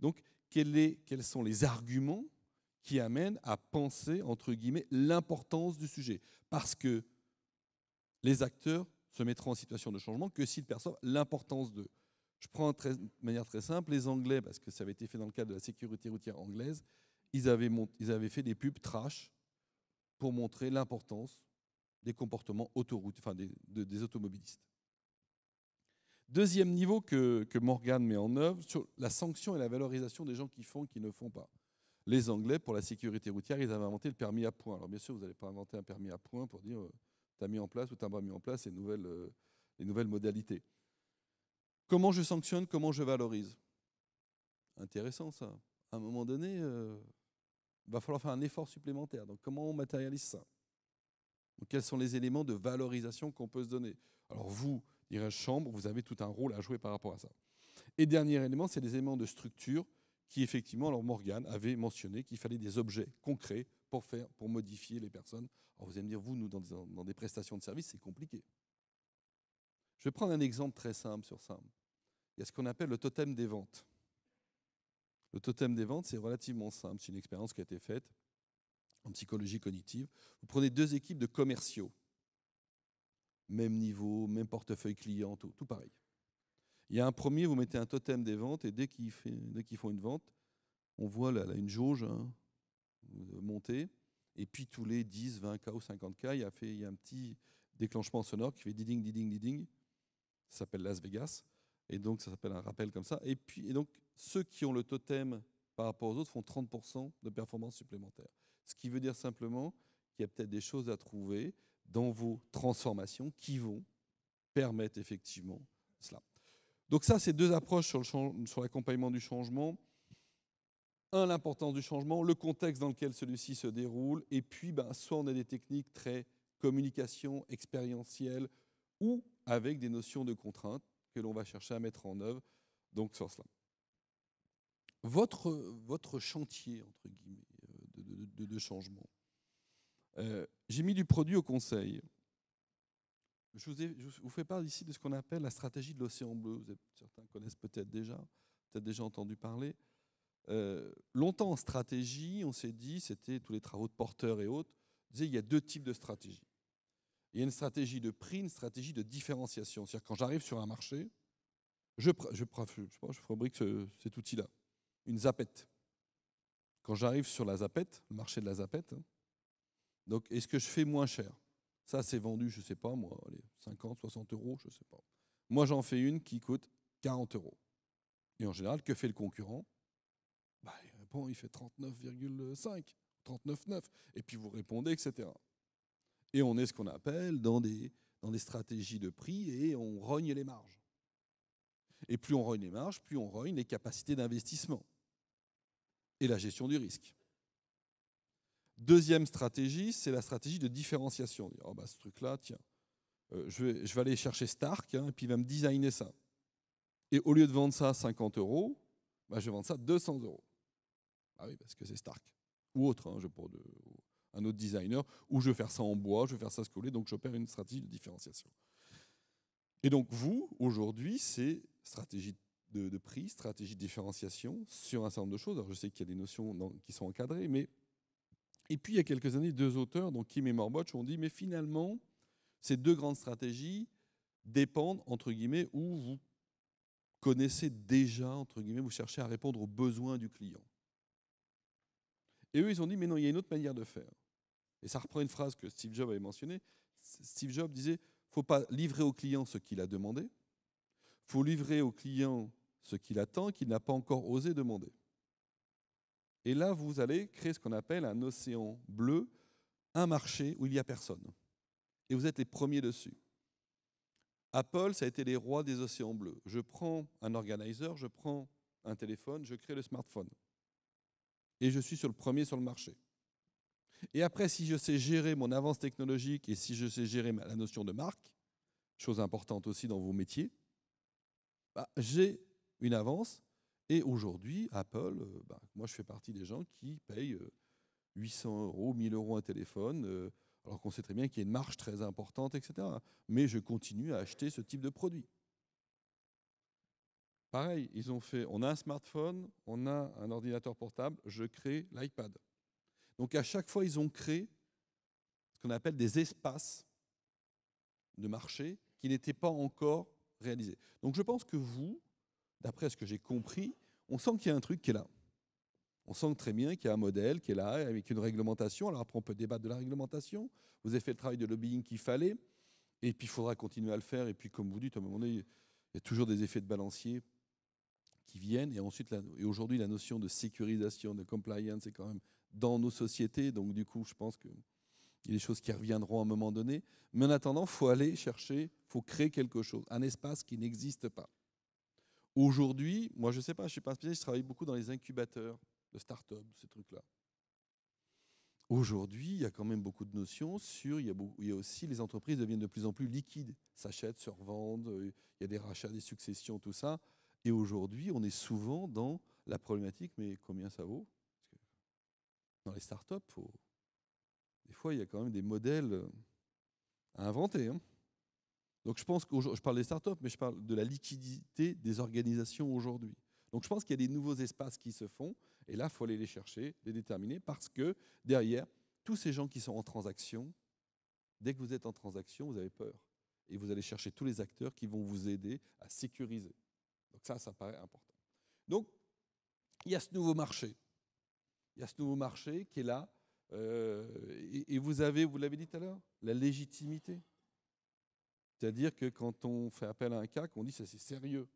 Donc, quels sont les arguments qui amènent à penser, entre guillemets, l'importance du sujet Parce que les acteurs se mettront en situation de changement que s'ils perçoivent l'importance d'eux. Je prends de manière très simple les Anglais, parce que ça avait été fait dans le cadre de la sécurité routière anglaise, ils avaient, ils avaient fait des pubs trash pour montrer l'importance des comportements autoroute, enfin des, automobilistes. Deuxième niveau que, que Morgan met en œuvre, sur la sanction et la valorisation des gens qui font et qui ne font pas. Les Anglais, pour la sécurité routière, ils avaient inventé le permis à point Alors bien sûr, vous n'allez pas inventer un permis à points pour dire euh, mis en place ou tu n'as pas mis en place les nouvelles, euh, les nouvelles modalités. Comment je sanctionne, comment je valorise Intéressant ça. À un moment donné, il euh, va falloir faire un effort supplémentaire. Donc comment on matérialise ça Quels sont les éléments de valorisation qu'on peut se donner Alors vous, dirais-je chambre, vous avez tout un rôle à jouer par rapport à ça. Et dernier élément, c'est les éléments de structure qui effectivement, alors Morgane avait mentionné qu'il fallait des objets concrets pour, faire, pour modifier les personnes. Alors vous allez me dire, vous, nous, dans, des prestations de services, c'est compliqué. Je vais prendre un exemple très simple sur ça. Il y a ce qu'on appelle le totem des ventes. Le totem des ventes, c'est relativement simple. C'est une expérience qui a été faite en psychologie cognitive. Vous prenez deux équipes de commerciaux, même niveau, même portefeuille client, tout, pareil. Il y a un premier, vous mettez un totem des ventes et dès qu'ils font une vente, on voit là, une jauge, hein. Euh, monter Et puis tous les 10, 20 K ou 50 K, il y a, fait, il y a un petit déclenchement sonore qui fait diding, diding, diding. Ça s'appelle Las Vegas. Et donc ça s'appelle un rappel comme ça. Et, puis, et donc ceux qui ont le totem par rapport aux autres font 30% de performance supplémentaire. Ce qui veut dire simplement qu'il y a peut-être des choses à trouver dans vos transformations qui vont permettre effectivement cela. Donc ça, c'est deux approches sur l'accompagnement du changement un, l'importance du changement, le contexte dans lequel celui-ci se déroule, et puis ben, soit on a des techniques très communication, expérientielle, ou avec des notions de contraintes que l'on va chercher à mettre en œuvre, donc sur cela. Votre, chantier, entre guillemets, euh, de, changement. Euh, j'ai mis du produit au conseil. Je vous, fais part ici de ce qu'on appelle la stratégie de l'océan bleu. certains connaissent peut-être déjà, peut-être déjà entendu parler. Euh, longtemps en stratégie, on s'est dit, c'était tous les travaux de porteurs et autres, il y a deux types de stratégies. Il y a une stratégie de prix, une stratégie de différenciation. cest quand j'arrive sur un marché, je, fabrique cet outil-là, une zapette. Quand j'arrive sur la zapette, le marché de la zapette, hein, donc est-ce que je fais moins cher Ça, c'est vendu, je ne sais pas, moi, 50, 60 euros, je sais pas. Moi, j'en fais une qui coûte 40 euros. Et en général, que fait le concurrent il fait 39,5, 39,9, et puis vous répondez, etc. Et on est ce qu'on appelle dans des, dans des stratégies de prix et on rogne les marges. Et plus on rogne les marges, plus on rogne les capacités d'investissement et la gestion du risque. Deuxième stratégie, c'est la stratégie de différenciation. oh bah, ce truc-là, tiens, euh, je, vais, je, vais, aller chercher Stark, hein, et puis il va me designer ça. Et au lieu de vendre ça à 50 euros, bah, je vais vendre ça à 200 euros. Ah oui, parce que c'est Stark. Ou autre, hein, un autre designer, ou je vais faire ça en bois, je vais faire ça voulez, donc j'opère une stratégie de différenciation. Et donc vous, aujourd'hui, c'est stratégie de, prix, stratégie de différenciation sur un certain nombre de choses. Alors je sais qu'il y a des notions qui sont encadrées, mais... Et puis il y a quelques années, deux auteurs, donc Kim et Morbotch, ont dit, mais finalement, ces deux grandes stratégies dépendent, entre guillemets, où vous connaissez déjà, entre guillemets, vous cherchez à répondre aux besoins du client. Et eux, ils ont dit, mais non, il y a une autre manière de faire. Et ça reprend une phrase que Steve Jobs avait mentionnée. Steve Jobs disait, il faut pas livrer au client ce qu'il a demandé, Il faut livrer au client ce qu'il attend, qu'il n'a pas encore osé demander. Et là, vous allez créer ce qu'on appelle un océan bleu, un marché où il n'y a personne. Et vous êtes les premiers dessus. Apple, ça a été les rois des océans bleus. Je prends un organizer, je prends un téléphone, je crée le smartphone et je suis sur le premier sur le marché. Et après, si je sais gérer mon avance technologique et si je sais gérer la notion de marque, chose importante aussi dans vos métiers, bah, j'ai une avance. Et aujourd'hui, Apple, euh, bah, moi je fais partie des gens qui payent 800 euh, euros, 1000 euros un téléphone, euh, alors qu'on sait très bien qu'il y a une marge très importante, etc. Mais je continue à acheter ce type de produit. Pareil, ils ont fait, on a un smartphone, on a un ordinateur portable, je crée l'iPad. Donc à chaque fois, ils ont créé ce qu'on appelle des espaces de marché qui n'étaient pas encore réalisés. Donc je pense que vous, d'après ce que j'ai compris, on sent qu'il y a un truc qui est là. On sent très bien qu'il y a un modèle qui est là, avec une réglementation. Alors après, on peut débattre de la réglementation. Vous avez fait le travail de lobbying qu'il fallait, et puis il faudra continuer à le faire. Et puis, comme vous dites, à un moment donné, il y a toujours des effets de balancier viennent. Et ensuite, la, et aujourd'hui, la notion de sécurisation, de compliance est quand même dans nos sociétés. Donc, du coup, je pense qu'il y a des choses qui reviendront à un moment donné. Mais en attendant, il faut aller chercher, il faut créer quelque chose, un espace qui n'existe pas. Aujourd'hui, moi, je sais pas, je suis pas spécialiste, je travaille beaucoup dans les incubateurs de start-up, ces trucs-là. Aujourd'hui, il y a quand même beaucoup de notions sur. Il y, a beaucoup, il y a aussi les entreprises deviennent de plus en plus liquides, s'achètent, se revendent, euh, il y a des rachats, des successions, tout ça. Et aujourd'hui, on est souvent dans la problématique, mais combien ça vaut Dans les startups, des fois, il y a quand même des modèles euh, à inventer. Hein. Donc je pense que je parle des startups, mais je parle de la liquidité des organisations aujourd'hui. Donc je pense qu'il y a des nouveaux espaces qui se font, et là, il faut aller les chercher, les déterminer, parce que derrière, tous ces gens qui sont en transaction, dès que vous êtes en transaction, vous avez peur. Et vous allez chercher tous les acteurs qui vont vous aider à sécuriser ça, ça paraît important. Donc, il y a ce nouveau marché. Il y a ce nouveau marché qui est là. Euh, et, vous avez, vous l'avez dit tout à l'heure, la légitimité. C'est-à-dire que quand on fait appel à un CAC, on dit que c'est sérieux.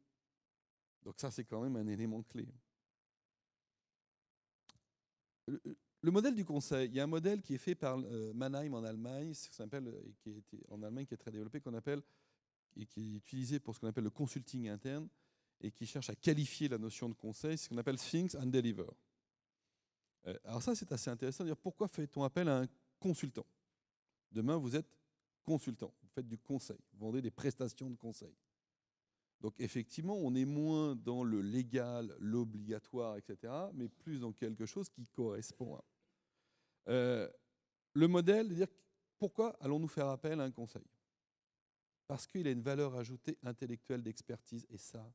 Donc ça, c'est quand même un élément clé. Le, modèle du conseil, il y a un modèle qui est fait par euh, Mannheim en Allemagne, ce et euh, qui est en Allemagne qui est très développé, qu'on appelle et qui est utilisé pour ce qu'on appelle le consulting interne et qui cherche à qualifier la notion de conseil, c'est ce qu'on appelle Things and Deliver. Euh, alors ça, c'est assez intéressant dire pourquoi fait-on appel à un consultant Demain, vous êtes consultant, vous faites du conseil, vous vendez des prestations de conseil. Donc effectivement, on est moins dans le légal, l'obligatoire, etc., mais plus dans quelque chose qui correspond à... Euh, le modèle de dire pourquoi allons-nous faire appel à un conseil Parce qu'il a une valeur ajoutée intellectuelle d'expertise, et ça,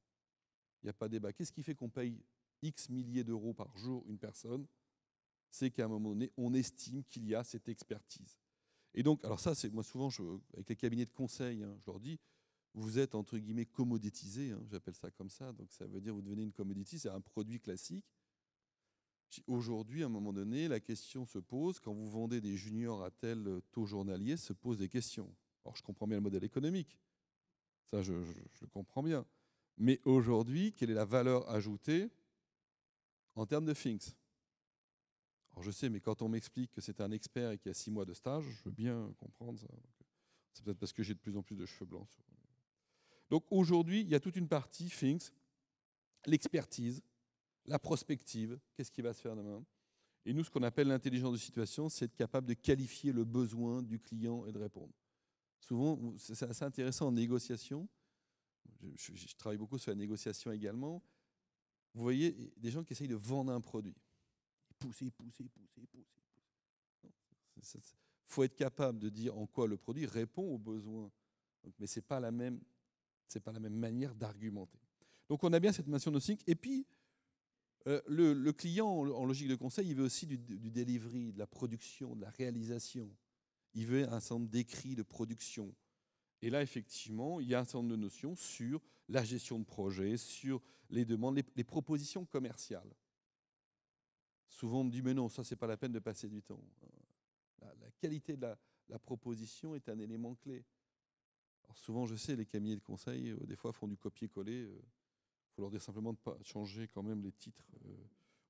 il n'y a pas débat. Qu'est-ce qui fait qu'on paye X milliers d'euros par jour une personne C'est qu'à un moment donné, on estime qu'il y a cette expertise. Et donc, alors ça, c'est moi souvent, je, avec les cabinets de conseil, hein, je leur dis, vous êtes entre guillemets commoditisé, hein, j'appelle ça comme ça, donc ça veut dire vous devenez une commodity, c'est un produit classique. Aujourd'hui, à un moment donné, la question se pose, quand vous vendez des juniors à tel taux journalier, se posent des questions. Alors je comprends bien le modèle économique, ça je le comprends bien, mais aujourd'hui, quelle est la valeur ajoutée en termes de things Alors je sais, mais quand on m'explique que c'est un expert et qu'il y a six mois de stage, je veux bien comprendre ça. C'est peut-être parce que j'ai de plus en plus de cheveux blancs. Donc aujourd'hui, il y a toute une partie things, l'expertise, la prospective, qu'est-ce qui va se faire demain Et nous, ce qu'on appelle l'intelligence de situation, c'est être capable de qualifier le besoin du client et de répondre. Souvent, c'est assez intéressant en négociation je, travaille beaucoup sur la négociation également. Vous voyez des gens qui essayent de vendre un produit. Pousser, pousser, pousser, pousser. Il faut être capable de dire en quoi le produit répond aux besoins. Mais ce n'est pas, la même, pas la même manière d'argumenter. Donc on a bien cette notion de sync. Et puis, euh, le, client, en logique de conseil, il veut aussi du, du, delivery, de la production, de la réalisation. Il veut un ensemble d'écrit, d'écrits de production. Et là, effectivement, il y a un certain nombre de notions sur la gestion de projet, sur les demandes, les, propositions commerciales. Souvent, on me dit, mais non, ça, c'est pas la peine de passer du temps. La, qualité de la, proposition est un élément clé. Alors, souvent, je sais, les cabinets de conseil, euh, des fois, font du copier-coller. Il euh, faut leur dire simplement de pas changer quand même les titres euh,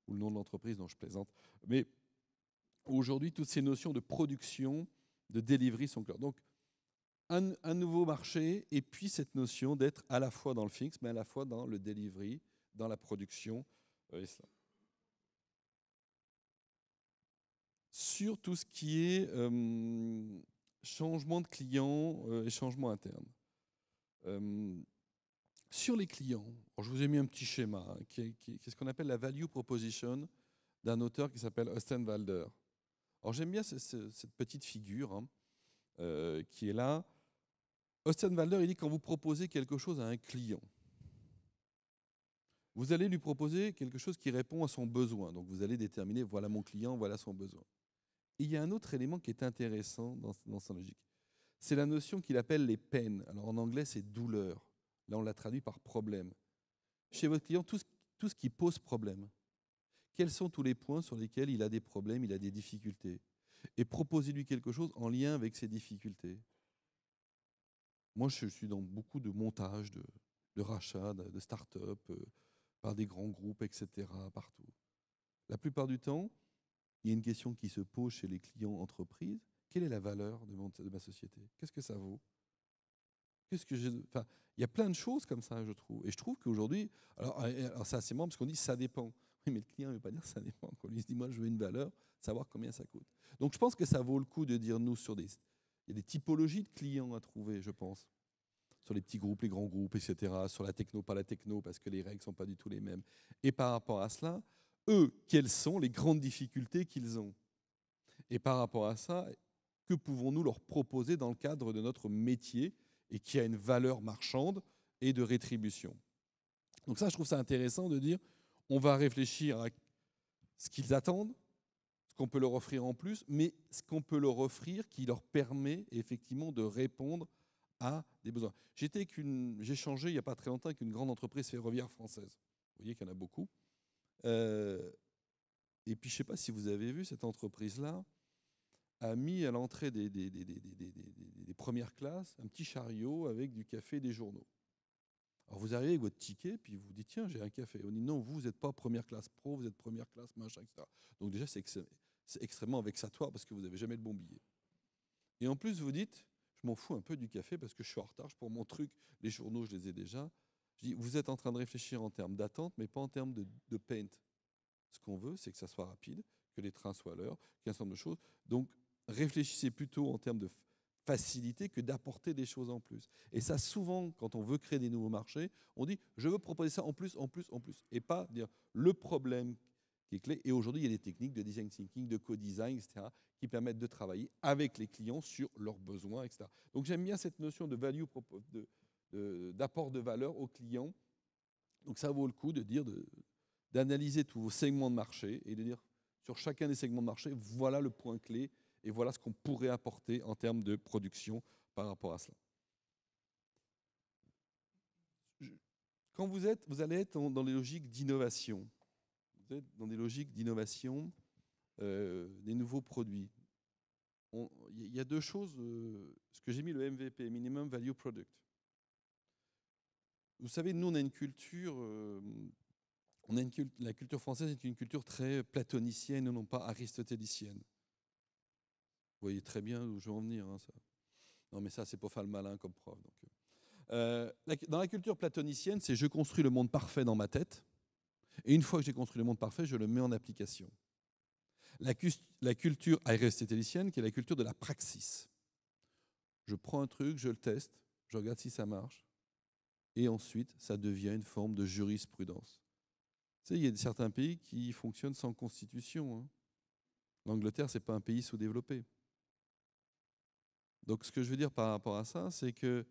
ou le nom de l'entreprise, dont je plaisante. Mais aujourd'hui, toutes ces notions de production, de delivery sont claires. Donc, un, nouveau marché et puis cette notion d'être à la fois dans le fixe, mais à la fois dans le delivery, dans la production. Euh, sur tout ce qui est euh, changement de client euh, et changement interne. sur les clients, je vous ai mis un petit schéma, hein, qui, est, ce qu'on appelle la value proposition d'un auteur qui s'appelle Valder. Alors j'aime bien cette petite figure hein, qui est là. Ostenwalder, il dit quand vous proposez quelque chose à un client, vous allez lui proposer quelque chose qui répond à son besoin. Donc vous allez déterminer, voilà mon client, voilà son besoin. il y a un autre élément qui est intéressant dans, sa logique. C'est la notion qu'il appelle les peines. Alors en anglais, c'est douleur. Là, on l'a traduit par problème. Chez votre client, tout ce, qui pose problème. Quels sont tous les points sur lesquels il a des problèmes, il a des difficultés Et proposez-lui quelque chose en lien avec ses difficultés. Moi, je suis dans beaucoup de montages, de, de rachats, de, start-up, euh, par des grands groupes, etc., partout. La plupart du temps, il y a une question qui se pose chez les clients entreprises. Quelle est la valeur de, de ma société Qu'est-ce que ça vaut Qu'est-ce que Enfin, il y a plein de choses comme ça, je trouve. Et je trouve qu'aujourd'hui, alors, euh, euh, c'est assez marrant parce qu'on dit ça dépend. Oui, mais le client ne veut pas dire ça dépend. quand il se dit, moi, je veux une valeur, savoir combien ça coûte. Donc, je pense que ça vaut le coup de dire, nous, sur des, il y a des typologies de clients à trouver, je pense. Sur les petits groupes, les grands groupes, etc. Sur la techno, pas la techno, parce que les règles ne sont pas du tout les mêmes. Et par rapport à cela, eux, quelles sont les grandes difficultés qu'ils ont Et par rapport à ça, que pouvons-nous leur proposer dans le cadre de notre métier et qui a une valeur marchande et de rétribution Donc ça, je trouve ça intéressant de dire, on va réfléchir à ce qu'ils attendent, ce qu'on peut leur offrir en plus, mais ce qu'on peut leur offrir qui leur permet effectivement de répondre à des besoins. J'étais j'ai changé il n'y a pas très longtemps avec une grande entreprise ferroviaire française. Vous voyez qu'il y en a beaucoup. Euh, et puis je ne sais pas si vous avez vu cette entreprise-là a mis à l'entrée des, des, premières classes un petit chariot avec du café et des journaux. Alors vous arrivez avec votre ticket, puis vous dites tiens, j'ai un café. On dit non, vous, vous n'êtes pas première classe pro, vous êtes première classe machin, etc. Donc déjà, c'est c'est extrêmement vexatoire parce que vous n'avez jamais le bon billet. Et en plus, vous dites, je m'en fous un peu du café parce que je suis en retard je pour mon truc, les journaux, je les ai déjà. Je dis, vous êtes en train de réfléchir en termes d'attente, mais pas en termes de, de paint. Ce qu'on veut, c'est que ça soit rapide, que les trains soient à l'heure, qu'un certain nombre de choses. Donc, réfléchissez plutôt en termes de facilité que d'apporter des choses en plus. Et ça, souvent, quand on veut créer des nouveaux marchés, on dit, je veux proposer ça en plus, en plus, en plus. Et pas dire, le problème et aujourd'hui, il y a des techniques de design thinking, de co-design, etc., qui permettent de travailler avec les clients sur leurs besoins, etc. Donc j'aime bien cette notion de value, d'apport de, de, valeur aux clients. Donc ça vaut le coup de dire, d'analyser tous vos segments de marché et de dire sur chacun des segments de marché, voilà le point clé et voilà ce qu'on pourrait apporter en termes de production par rapport à cela. Quand vous êtes, vous allez être dans les logiques d'innovation dans des logiques d'innovation euh, des nouveaux produits. Il y a deux choses, euh, ce que j'ai mis le MVP, Minimum Value Product. Vous savez, nous, on a une culture, euh, on a la culture française est une culture très platonicienne, non pas aristotélicienne. Vous voyez très bien où je veux en venir. Hein, ça. Non, mais ça, c'est pour faire le malin comme prof. Donc. dans la culture platonicienne, c'est je construis le monde parfait dans ma tête. Et une fois que j'ai construit le monde parfait, je le mets en application. La, la culture aristotélicienne, qui est la culture de la praxis. Je prends un truc, je le teste, je regarde si ça marche, et ensuite, ça devient une forme de jurisprudence. Tu sais, il y a certains pays qui fonctionnent sans constitution. Hein. L'Angleterre, ce n'est pas un pays sous-développé. Donc, ce que je veux dire par rapport à ça, c'est que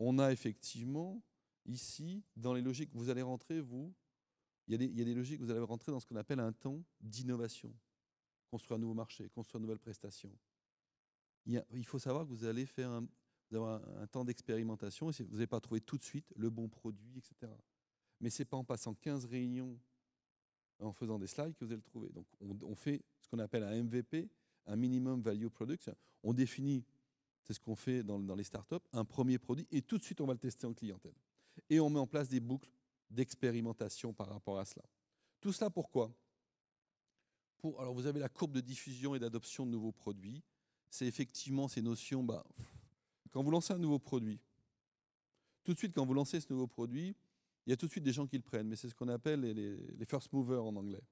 on a effectivement ici, dans les logiques, vous allez rentrer, vous, il y, a des, logiques, vous allez rentrer dans ce qu'on appelle un temps d'innovation. Construire un nouveau marché, construire une nouvelle prestation. Il, faut savoir que vous allez faire un, temps d'expérimentation et vous n'allez pas trouver tout de suite le bon produit, etc. Mais ce n'est pas en passant 15 réunions en faisant des slides que vous allez le trouver. Donc on, fait ce qu'on appelle un MVP, un minimum value product. On définit, c'est ce qu'on fait dans, dans, les startups, un premier produit et tout de suite on va le tester en clientèle. Et on met en place des boucles d'expérimentation par rapport à cela. Tout cela pourquoi Pour, Alors vous avez la courbe de diffusion et d'adoption de nouveaux produits. C'est effectivement ces notions, bah, quand vous lancez un nouveau produit, tout de suite quand vous lancez ce nouveau produit, il y a tout de suite des gens qui le prennent, mais c'est ce qu'on appelle les, first movers en anglais.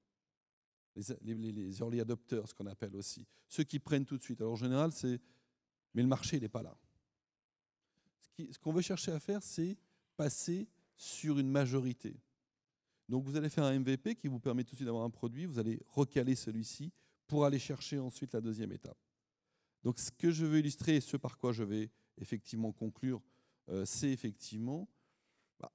Les, les early adopters, ce qu'on appelle aussi. Ceux qui prennent tout de suite. Alors en général, c'est... Mais le marché, n'est pas là. Ce qu'on veut chercher à faire, c'est passer sur une majorité. Donc vous allez faire un MVP qui vous permet tout de suite d'avoir un produit, vous allez recaler celui-ci pour aller chercher ensuite la deuxième étape. Donc ce que je veux illustrer et ce par quoi je vais effectivement conclure, euh, c'est effectivement, bah,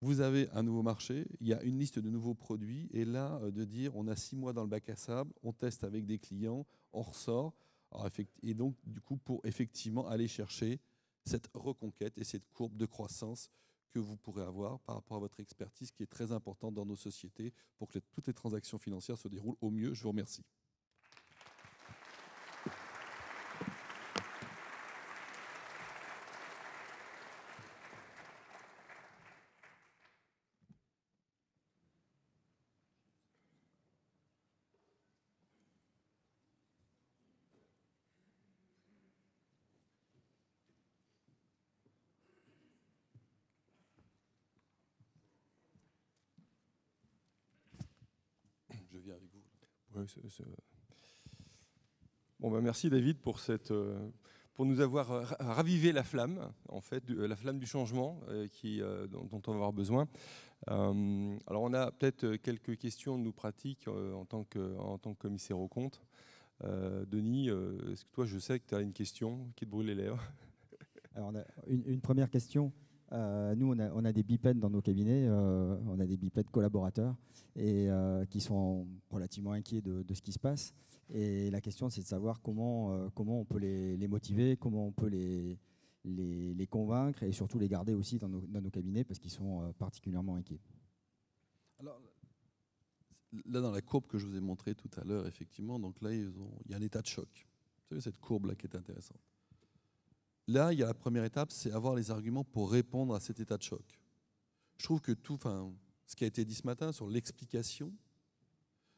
vous avez un nouveau marché, il y a une liste de nouveaux produits, et là, euh, de dire, on a six mois dans le bac à sable, on teste avec des clients, on ressort, et donc du coup pour effectivement aller chercher cette reconquête et cette courbe de croissance que vous pourrez avoir par rapport à votre expertise qui est très importante dans nos sociétés pour que toutes les transactions financières se déroulent au mieux. Je vous remercie. Bon, ben merci David pour cette euh, pour nous avoir euh, ravivé la flamme, en fait, euh, la flamme du changement qui, dont, on va avoir besoin. alors, on a peut-être quelques questions de nos pratiques en, tant que, en tant que commissaire au compte. Denis, est-ce que toi, je sais que tu as une question qui te brûle les lèvres Alors, on a une, première question euh, nous, on a, des bipèdes dans nos cabinets, euh, on a des bipèdes collaborateurs et euh, qui sont relativement inquiets de, ce qui se passe. Et la question, c'est de savoir comment, comment on peut les, motiver, comment on peut les, les, convaincre et surtout les garder aussi dans nos, cabinets parce qu'ils sont particulièrement inquiets. Alors, là, dans la courbe que je vous ai montrée tout à l'heure, effectivement, donc là, ils ont, il y a un état de choc. Vous savez, cette courbe-là qui est intéressante. Là, il y a la première étape, c'est avoir les arguments pour répondre à cet état de choc. Je trouve que tout, enfin, ce qui a été dit ce matin sur l'explication,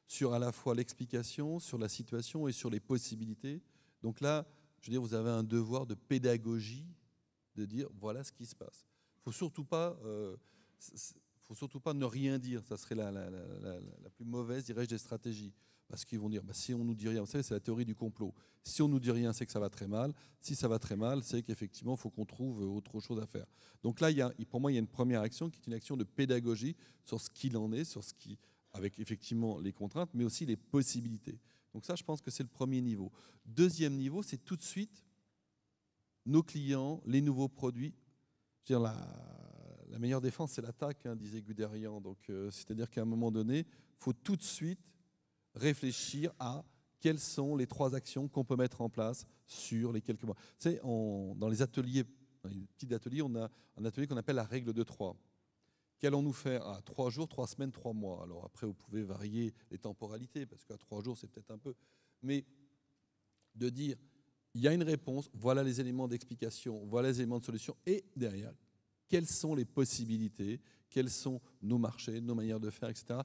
sur à la fois l'explication, sur la situation et sur les possibilités. Donc là, je veux dire, vous avez un devoir de pédagogie de dire voilà ce qui se passe. Il faut surtout pas, euh, faut surtout pas ne rien dire. Ça serait la, la plus mauvaise, dirais-je, des stratégies. Parce qu'ils vont dire, bah, si on nous dit rien, vous savez, c'est la théorie du complot. Si on nous dit rien, c'est que ça va très mal. Si ça va très mal, c'est qu'effectivement, il faut qu'on trouve euh, autre chose à faire. Donc là, il pour moi, il y a une première action qui est une action de pédagogie sur ce qu'il en est, sur ce qui, avec effectivement les contraintes, mais aussi les possibilités. Donc ça, je pense que c'est le premier niveau. Deuxième niveau, c'est tout de suite nos clients, les nouveaux produits. dire, la, la meilleure défense, c'est l'attaque, hein, disait Guderian. Donc, euh, c'est-à-dire qu'à un moment donné, faut tout de suite réfléchir à quelles sont les trois actions qu'on peut mettre en place sur les quelques mois. Tu sais, dans les ateliers, les petits ateliers, on a un atelier qu'on appelle la règle de trois. Qu'allons-nous faire à trois jours, trois semaines, trois mois Alors après, vous pouvez varier les temporalités, parce qu'à trois jours, c'est peut-être un peu. Mais de dire, il y a une réponse, voilà les éléments d'explication, voilà les éléments de solution, et derrière, quelles sont les possibilités, quels sont nos marchés, nos manières de faire, etc.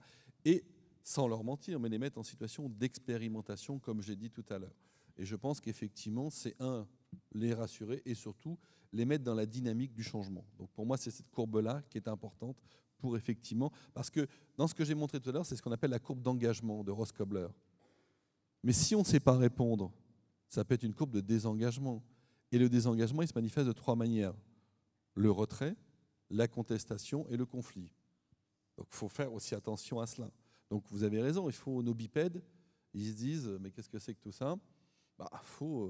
Et sans leur mentir, mais les mettre en situation d'expérimentation, comme j'ai dit tout à l'heure. Et je pense qu'effectivement, c'est un, les rassurer et surtout les mettre dans la dynamique du changement. Donc pour moi, c'est cette courbe-là qui est importante pour effectivement, parce que dans ce que j'ai montré tout à l'heure, c'est ce qu'on appelle la courbe d'engagement de Ross cobbler Mais si on ne sait pas répondre, ça peut être une courbe de désengagement. Et le désengagement, il se manifeste de trois manières. Le retrait, la contestation et le conflit. Donc il faut faire aussi attention à cela. Donc vous avez raison, il faut nos bipèdes, ils se disent mais qu'est-ce que c'est que tout ça bah, euh,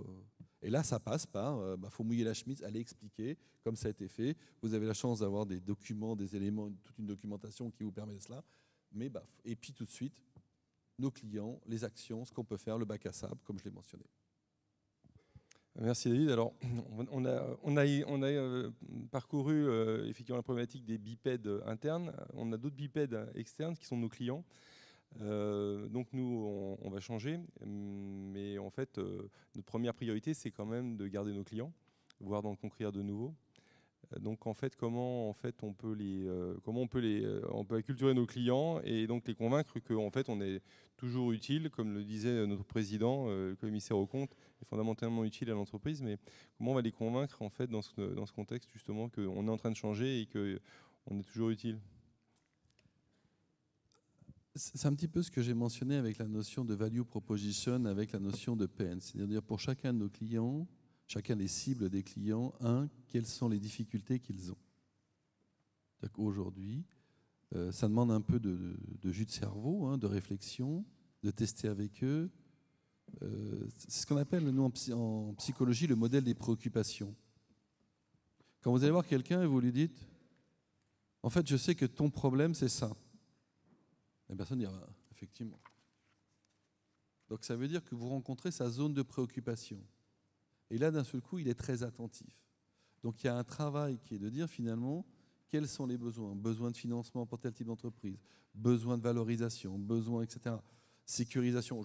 Et là ça passe par, euh, bah, faut mouiller la chemise, aller expliquer comme ça a été fait. Vous avez la chance d'avoir des documents, des éléments, toute une documentation qui vous permet de cela. Mais bah, et puis tout de suite, nos clients, les actions, ce qu'on peut faire, le bac à sable, comme je l'ai mentionné. Merci David. Alors, on a, on a, on a euh, parcouru effectivement la problématique des bipèdes internes. On a d'autres bipèdes externes qui sont nos clients. Euh, donc nous, on, va changer, mais en fait, euh, notre première priorité, c'est quand même de garder nos clients, voire d'en conquérir de nouveaux. Euh, donc en fait, comment en fait on peut les, comment on peut les, on peut acculturer nos clients et donc les convaincre qu'en fait on est toujours utile, comme le disait notre président, le commissaire au compte, est fondamentalement utile à l'entreprise. Mais comment on va les convaincre en fait dans ce, dans ce contexte justement qu'on est en train de changer et qu'on est toujours utile? C'est un petit peu ce que j'ai mentionné avec la notion de value proposition, avec la notion de peine. C'est-à-dire pour chacun de nos clients, chacun des cibles des clients, un, quelles sont les difficultés qu'ils ont. Aujourd'hui, euh, ça demande un peu de, jus de cerveau, hein, de réflexion, de tester avec eux. Euh, c'est ce qu'on appelle, nous, en, en psychologie, le modèle des préoccupations. Quand vous allez voir quelqu'un et vous lui dites, en fait, je sais que ton problème, c'est ça personne dit, effectivement. Donc ça veut dire que vous rencontrez sa zone de préoccupation. Et là, d'un seul coup, il est très attentif. Donc il y a un travail qui est de dire finalement, quels sont les besoins Besoin de financement pour tel type d'entreprise, besoin de valorisation, besoin, etc. Sécurisation.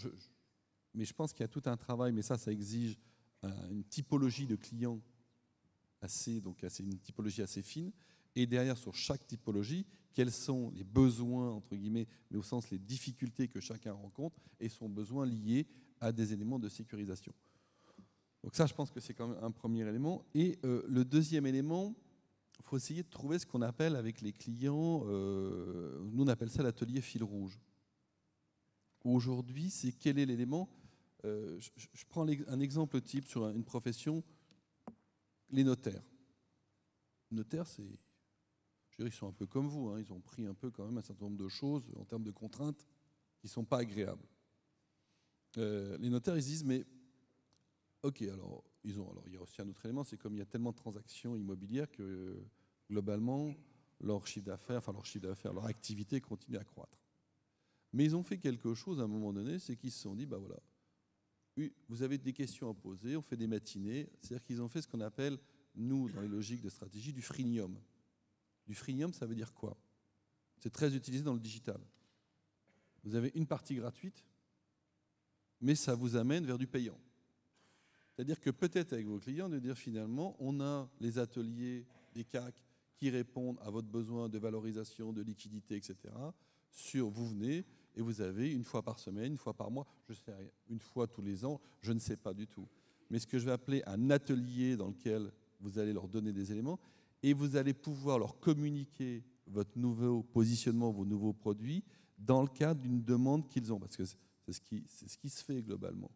mais je pense qu'il y a tout un travail, mais ça, ça exige une typologie de clients assez, donc assez, une typologie assez fine et derrière sur chaque typologie, quels sont les besoins, entre guillemets, mais au sens les difficultés que chacun rencontre et son besoin lié à des éléments de sécurisation. Donc ça, je pense que c'est quand même un premier élément. Et euh, le deuxième élément, il faut essayer de trouver ce qu'on appelle avec les clients, euh, nous on appelle ça l'atelier fil rouge. Aujourd'hui, c'est quel est l'élément euh, je, je, prends un exemple type sur une profession, les notaires. Notaire, c'est ils sont un peu comme vous, hein. ils ont pris un peu quand même un certain nombre de choses en termes de contraintes qui ne sont pas agréables. Euh, les notaires, ils disent, mais ok, alors, ils ont, alors il y a aussi un autre élément, c'est comme il y a tellement de transactions immobilières que globalement, leur chiffre d'affaires, enfin leur chiffre d'affaires, leur activité continue à croître. Mais ils ont fait quelque chose à un moment donné, c'est qu'ils se sont dit, bah voilà, vous avez des questions à poser, on fait des matinées, c'est-à-dire qu'ils ont fait ce qu'on appelle, nous, dans les logiques de stratégie, du freemium. Du freemium, ça veut dire quoi C'est très utilisé dans le digital. Vous avez une partie gratuite, mais ça vous amène vers du payant. C'est-à-dire que peut-être avec vos clients, de dire finalement, on a les ateliers des CAC qui répondent à votre besoin de valorisation, de liquidité, etc. Sur vous venez et vous avez une fois par semaine, une fois par mois, je sais rien, une fois tous les ans, je ne sais pas du tout. Mais ce que je vais appeler un atelier dans lequel vous allez leur donner des éléments, et vous allez pouvoir leur communiquer votre nouveau positionnement, vos nouveaux produits, dans le cadre d'une demande qu'ils ont, parce que c'est ce, qui, ce qui se fait globalement.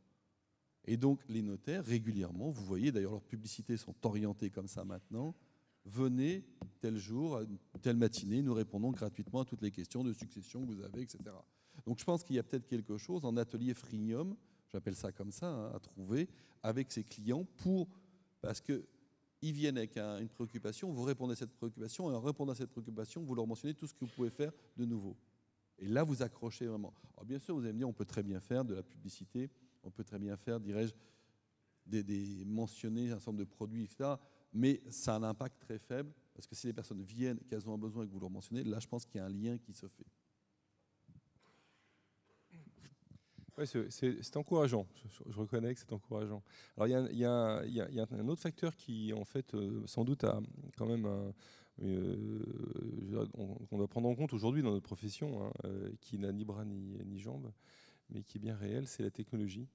Et donc les notaires, régulièrement, vous voyez, d'ailleurs leurs publicités sont orientées comme ça maintenant, venez tel jour, telle matinée, nous répondons gratuitement à toutes les questions de succession que vous avez, etc. Donc je pense qu'il y a peut-être quelque chose en atelier freemium, j'appelle ça comme ça, hein, à trouver avec ses clients pour, parce que ils viennent avec une préoccupation, vous répondez à cette préoccupation, et en répondant à cette préoccupation, vous leur mentionnez tout ce que vous pouvez faire de nouveau. Et là, vous accrochez vraiment. Alors bien sûr, vous allez me dire, on peut très bien faire de la publicité, on peut très bien faire, dirais-je, des, mentionner un certain nombre de produits, etc. Mais ça a un impact très faible, parce que si les personnes viennent, qu'elles ont un besoin et que vous leur mentionnez, là, je pense qu'il y a un lien qui se fait. c'est encourageant, je, reconnais que c'est encourageant. Alors il y, a, un autre facteur qui, en fait, euh, sans doute a quand même euh, qu'on doit prendre en compte aujourd'hui dans notre profession, hein, euh, qui n'a ni bras ni, jambes, mais qui est bien réel, c'est la technologie.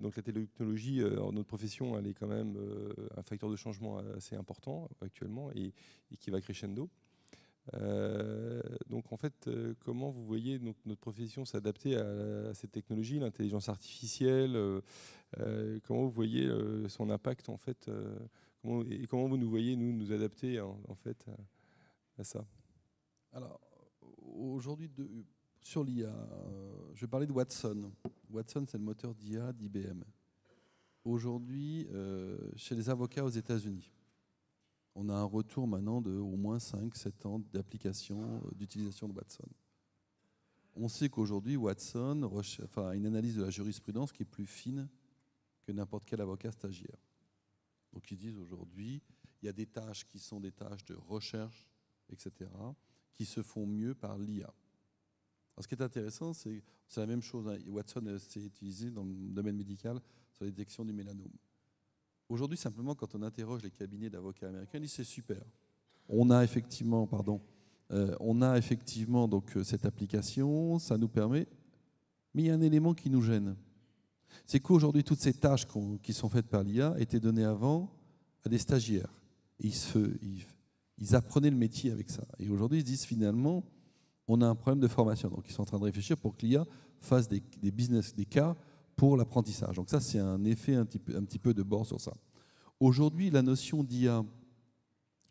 donc la technologie, dans notre profession, elle est quand même un facteur de changement assez important actuellement et qui va crescendo. Euh, donc en fait, euh, comment vous voyez notre profession s'adapter à, cette technologie, l'intelligence artificielle euh, Comment vous voyez son impact en fait Et comment vous nous voyez nous nous adapter en, fait à, à ça Alors aujourd'hui sur l'IA, je vais parler de Watson. Watson, c'est le moteur d'IA d'IBM. Aujourd'hui, chez les avocats aux États-Unis on a un retour maintenant de au moins 5-7 ans d'application, euh, d'utilisation de Watson. On sait qu'aujourd'hui, Watson a une analyse de la jurisprudence qui est plus fine que n'importe quel avocat stagiaire. Donc ils disent aujourd'hui, il y a des tâches qui sont des tâches de recherche, etc., qui se font mieux par l'IA. Ce qui est intéressant, c'est la même chose. Hein. Watson euh, s'est utilisé dans le domaine médical sur la détection du mélanome. Aujourd'hui, simplement, quand on interroge les cabinets d'avocats américains, ils disent c'est super. On a effectivement, pardon, euh, on a effectivement donc euh, cette application, ça nous permet. Mais il y a un élément qui nous gêne. C'est qu'aujourd'hui, toutes ces tâches qui sont faites par l'IA étaient données avant à des stagiaires. ils, se, ils, apprenaient le métier avec ça. Et aujourd'hui, ils disent finalement, on a un problème de formation. Donc, ils sont en train de réfléchir pour que l'IA fasse des, des business, des cas pour l'apprentissage. Donc ça, c'est un effet un petit, peu, un petit, peu, de bord sur ça. Aujourd'hui, la notion d'IA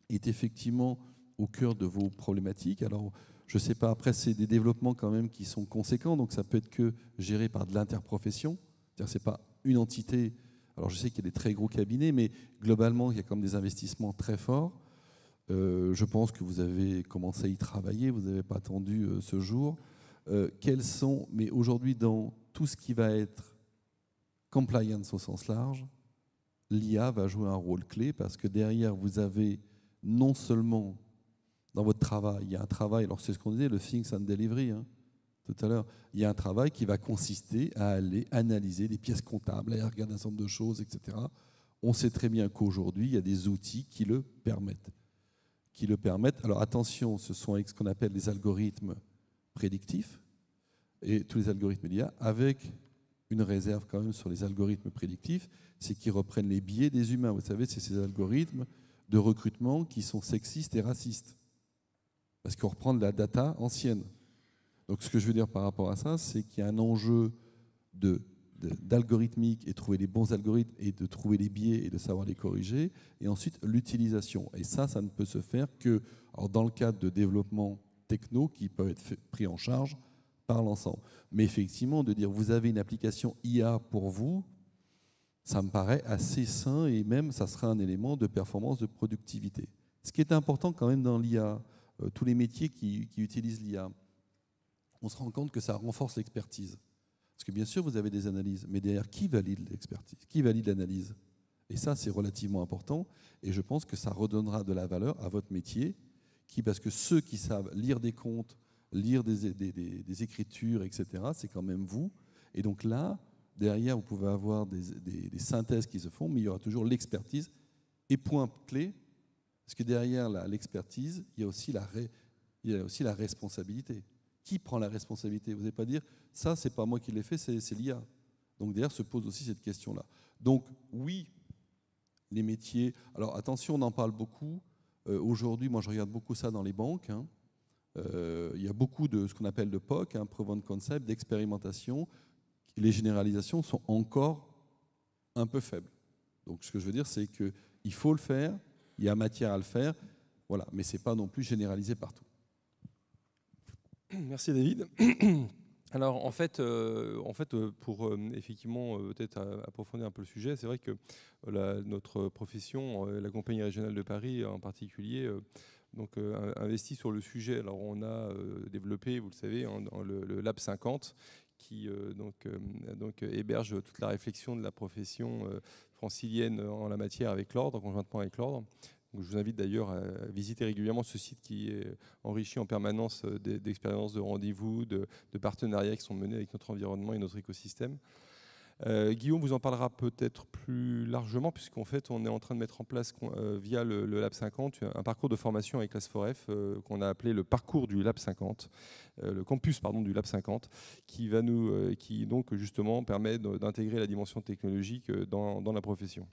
est effectivement au cœur de vos problématiques. Alors, je ne sais pas, après, c'est des développements quand même qui sont conséquents, donc ça peut être que géré par de l'interprofession, c'est-à-dire c'est pas une entité. Alors, je sais qu'il y a des très gros cabinets, mais globalement, il y a quand même des investissements très forts. Euh, je pense que vous avez commencé à y travailler, vous n'avez pas attendu euh, ce jour. Euh, quels sont, mais aujourd'hui, dans tout ce qui va être compliance au sens large, l'IA va jouer un rôle clé parce que derrière, vous avez non seulement dans votre travail, il y a un travail, alors c'est ce qu'on disait, le things and delivery, hein, tout à l'heure, il y a un travail qui va consister à aller analyser des pièces comptables, aller regarder un certain nombre de choses, etc. On sait très bien qu'aujourd'hui, il y a des outils qui le permettent. Qui le permettent. Alors attention, ce sont ce qu'on appelle les algorithmes prédictifs, et tous les algorithmes d'IA, avec une réserve quand même sur les algorithmes prédictifs, c'est qu'ils reprennent les biais des humains. Vous savez, c'est ces algorithmes de recrutement qui sont sexistes et racistes. Parce qu'on reprend de la data ancienne. Donc ce que je veux dire par rapport à ça, c'est qu'il y a un enjeu de d'algorithmique et trouver les bons algorithmes et de trouver les biais et de savoir les corriger et ensuite l'utilisation et ça ça ne peut se faire que dans le cadre de développement techno qui peuvent être pris en charge par l'ensemble. Mais effectivement, de dire vous avez une application IA pour vous, ça me paraît assez sain et même ça sera un élément de performance, de productivité. Ce qui est important quand même dans l'IA, euh, tous les métiers qui, qui utilisent l'IA, on se rend compte que ça renforce l'expertise. Parce que bien sûr, vous avez des analyses, mais derrière, qui valide l'expertise Qui valide l'analyse Et ça, c'est relativement important. Et je pense que ça redonnera de la valeur à votre métier, qui, parce que ceux qui savent lire des comptes, lire des, des, écritures, etc. C'est quand même vous. Et donc là, derrière, vous pouvez avoir des, synthèses qui se font, mais il y aura toujours l'expertise. Et point clé, parce que derrière l'expertise, il, y a aussi la il aussi la responsabilité. Qui prend la responsabilité Vous n'allez pas dire, ça, c'est pas moi qui l'ai fait, c'est l'IA. Donc derrière se pose aussi cette question-là. Donc oui, les métiers. Alors attention, on en parle beaucoup. Euh, aujourd'hui, moi je regarde beaucoup ça dans les banques. Hein. Euh, il y a beaucoup de ce qu'on appelle de POC, un hein, proven Concept, d'expérimentation. Les généralisations sont encore un peu faibles. Donc ce que je veux dire, c'est qu'il faut le faire, il y a matière à le faire, voilà, mais ce n'est pas non plus généralisé partout. Merci David. (clears throat) Alors en fait, euh, en fait euh, pour effectivement peut-être approfondir un peu le sujet, c'est vrai que notre profession, la compagnie régionale de Paris en particulier, donc euh, investi sur le sujet. Alors on a euh, développé, vous le savez, hein, dans le, Lab 50 qui euh, donc, héberge toute la réflexion de la profession francilienne en la matière avec l'ordre, conjointement avec l'ordre. Je vous invite d'ailleurs à visiter régulièrement ce site qui est enrichi en permanence d'expériences de rendez-vous, de, partenariats qui sont menés avec notre environnement et notre écosystème. Euh, Guillaume vous en parlera peut-être plus largement, puisqu'en fait, on est en train de mettre en place, euh, via le, Lab 50, un parcours de formation avec Classe 4 f euh, qu'on a appelé le parcours du Lab 50, le campus pardon, du Lab 50, qui, va nous, qui donc justement permet d'intégrer la dimension technologique dans la profession.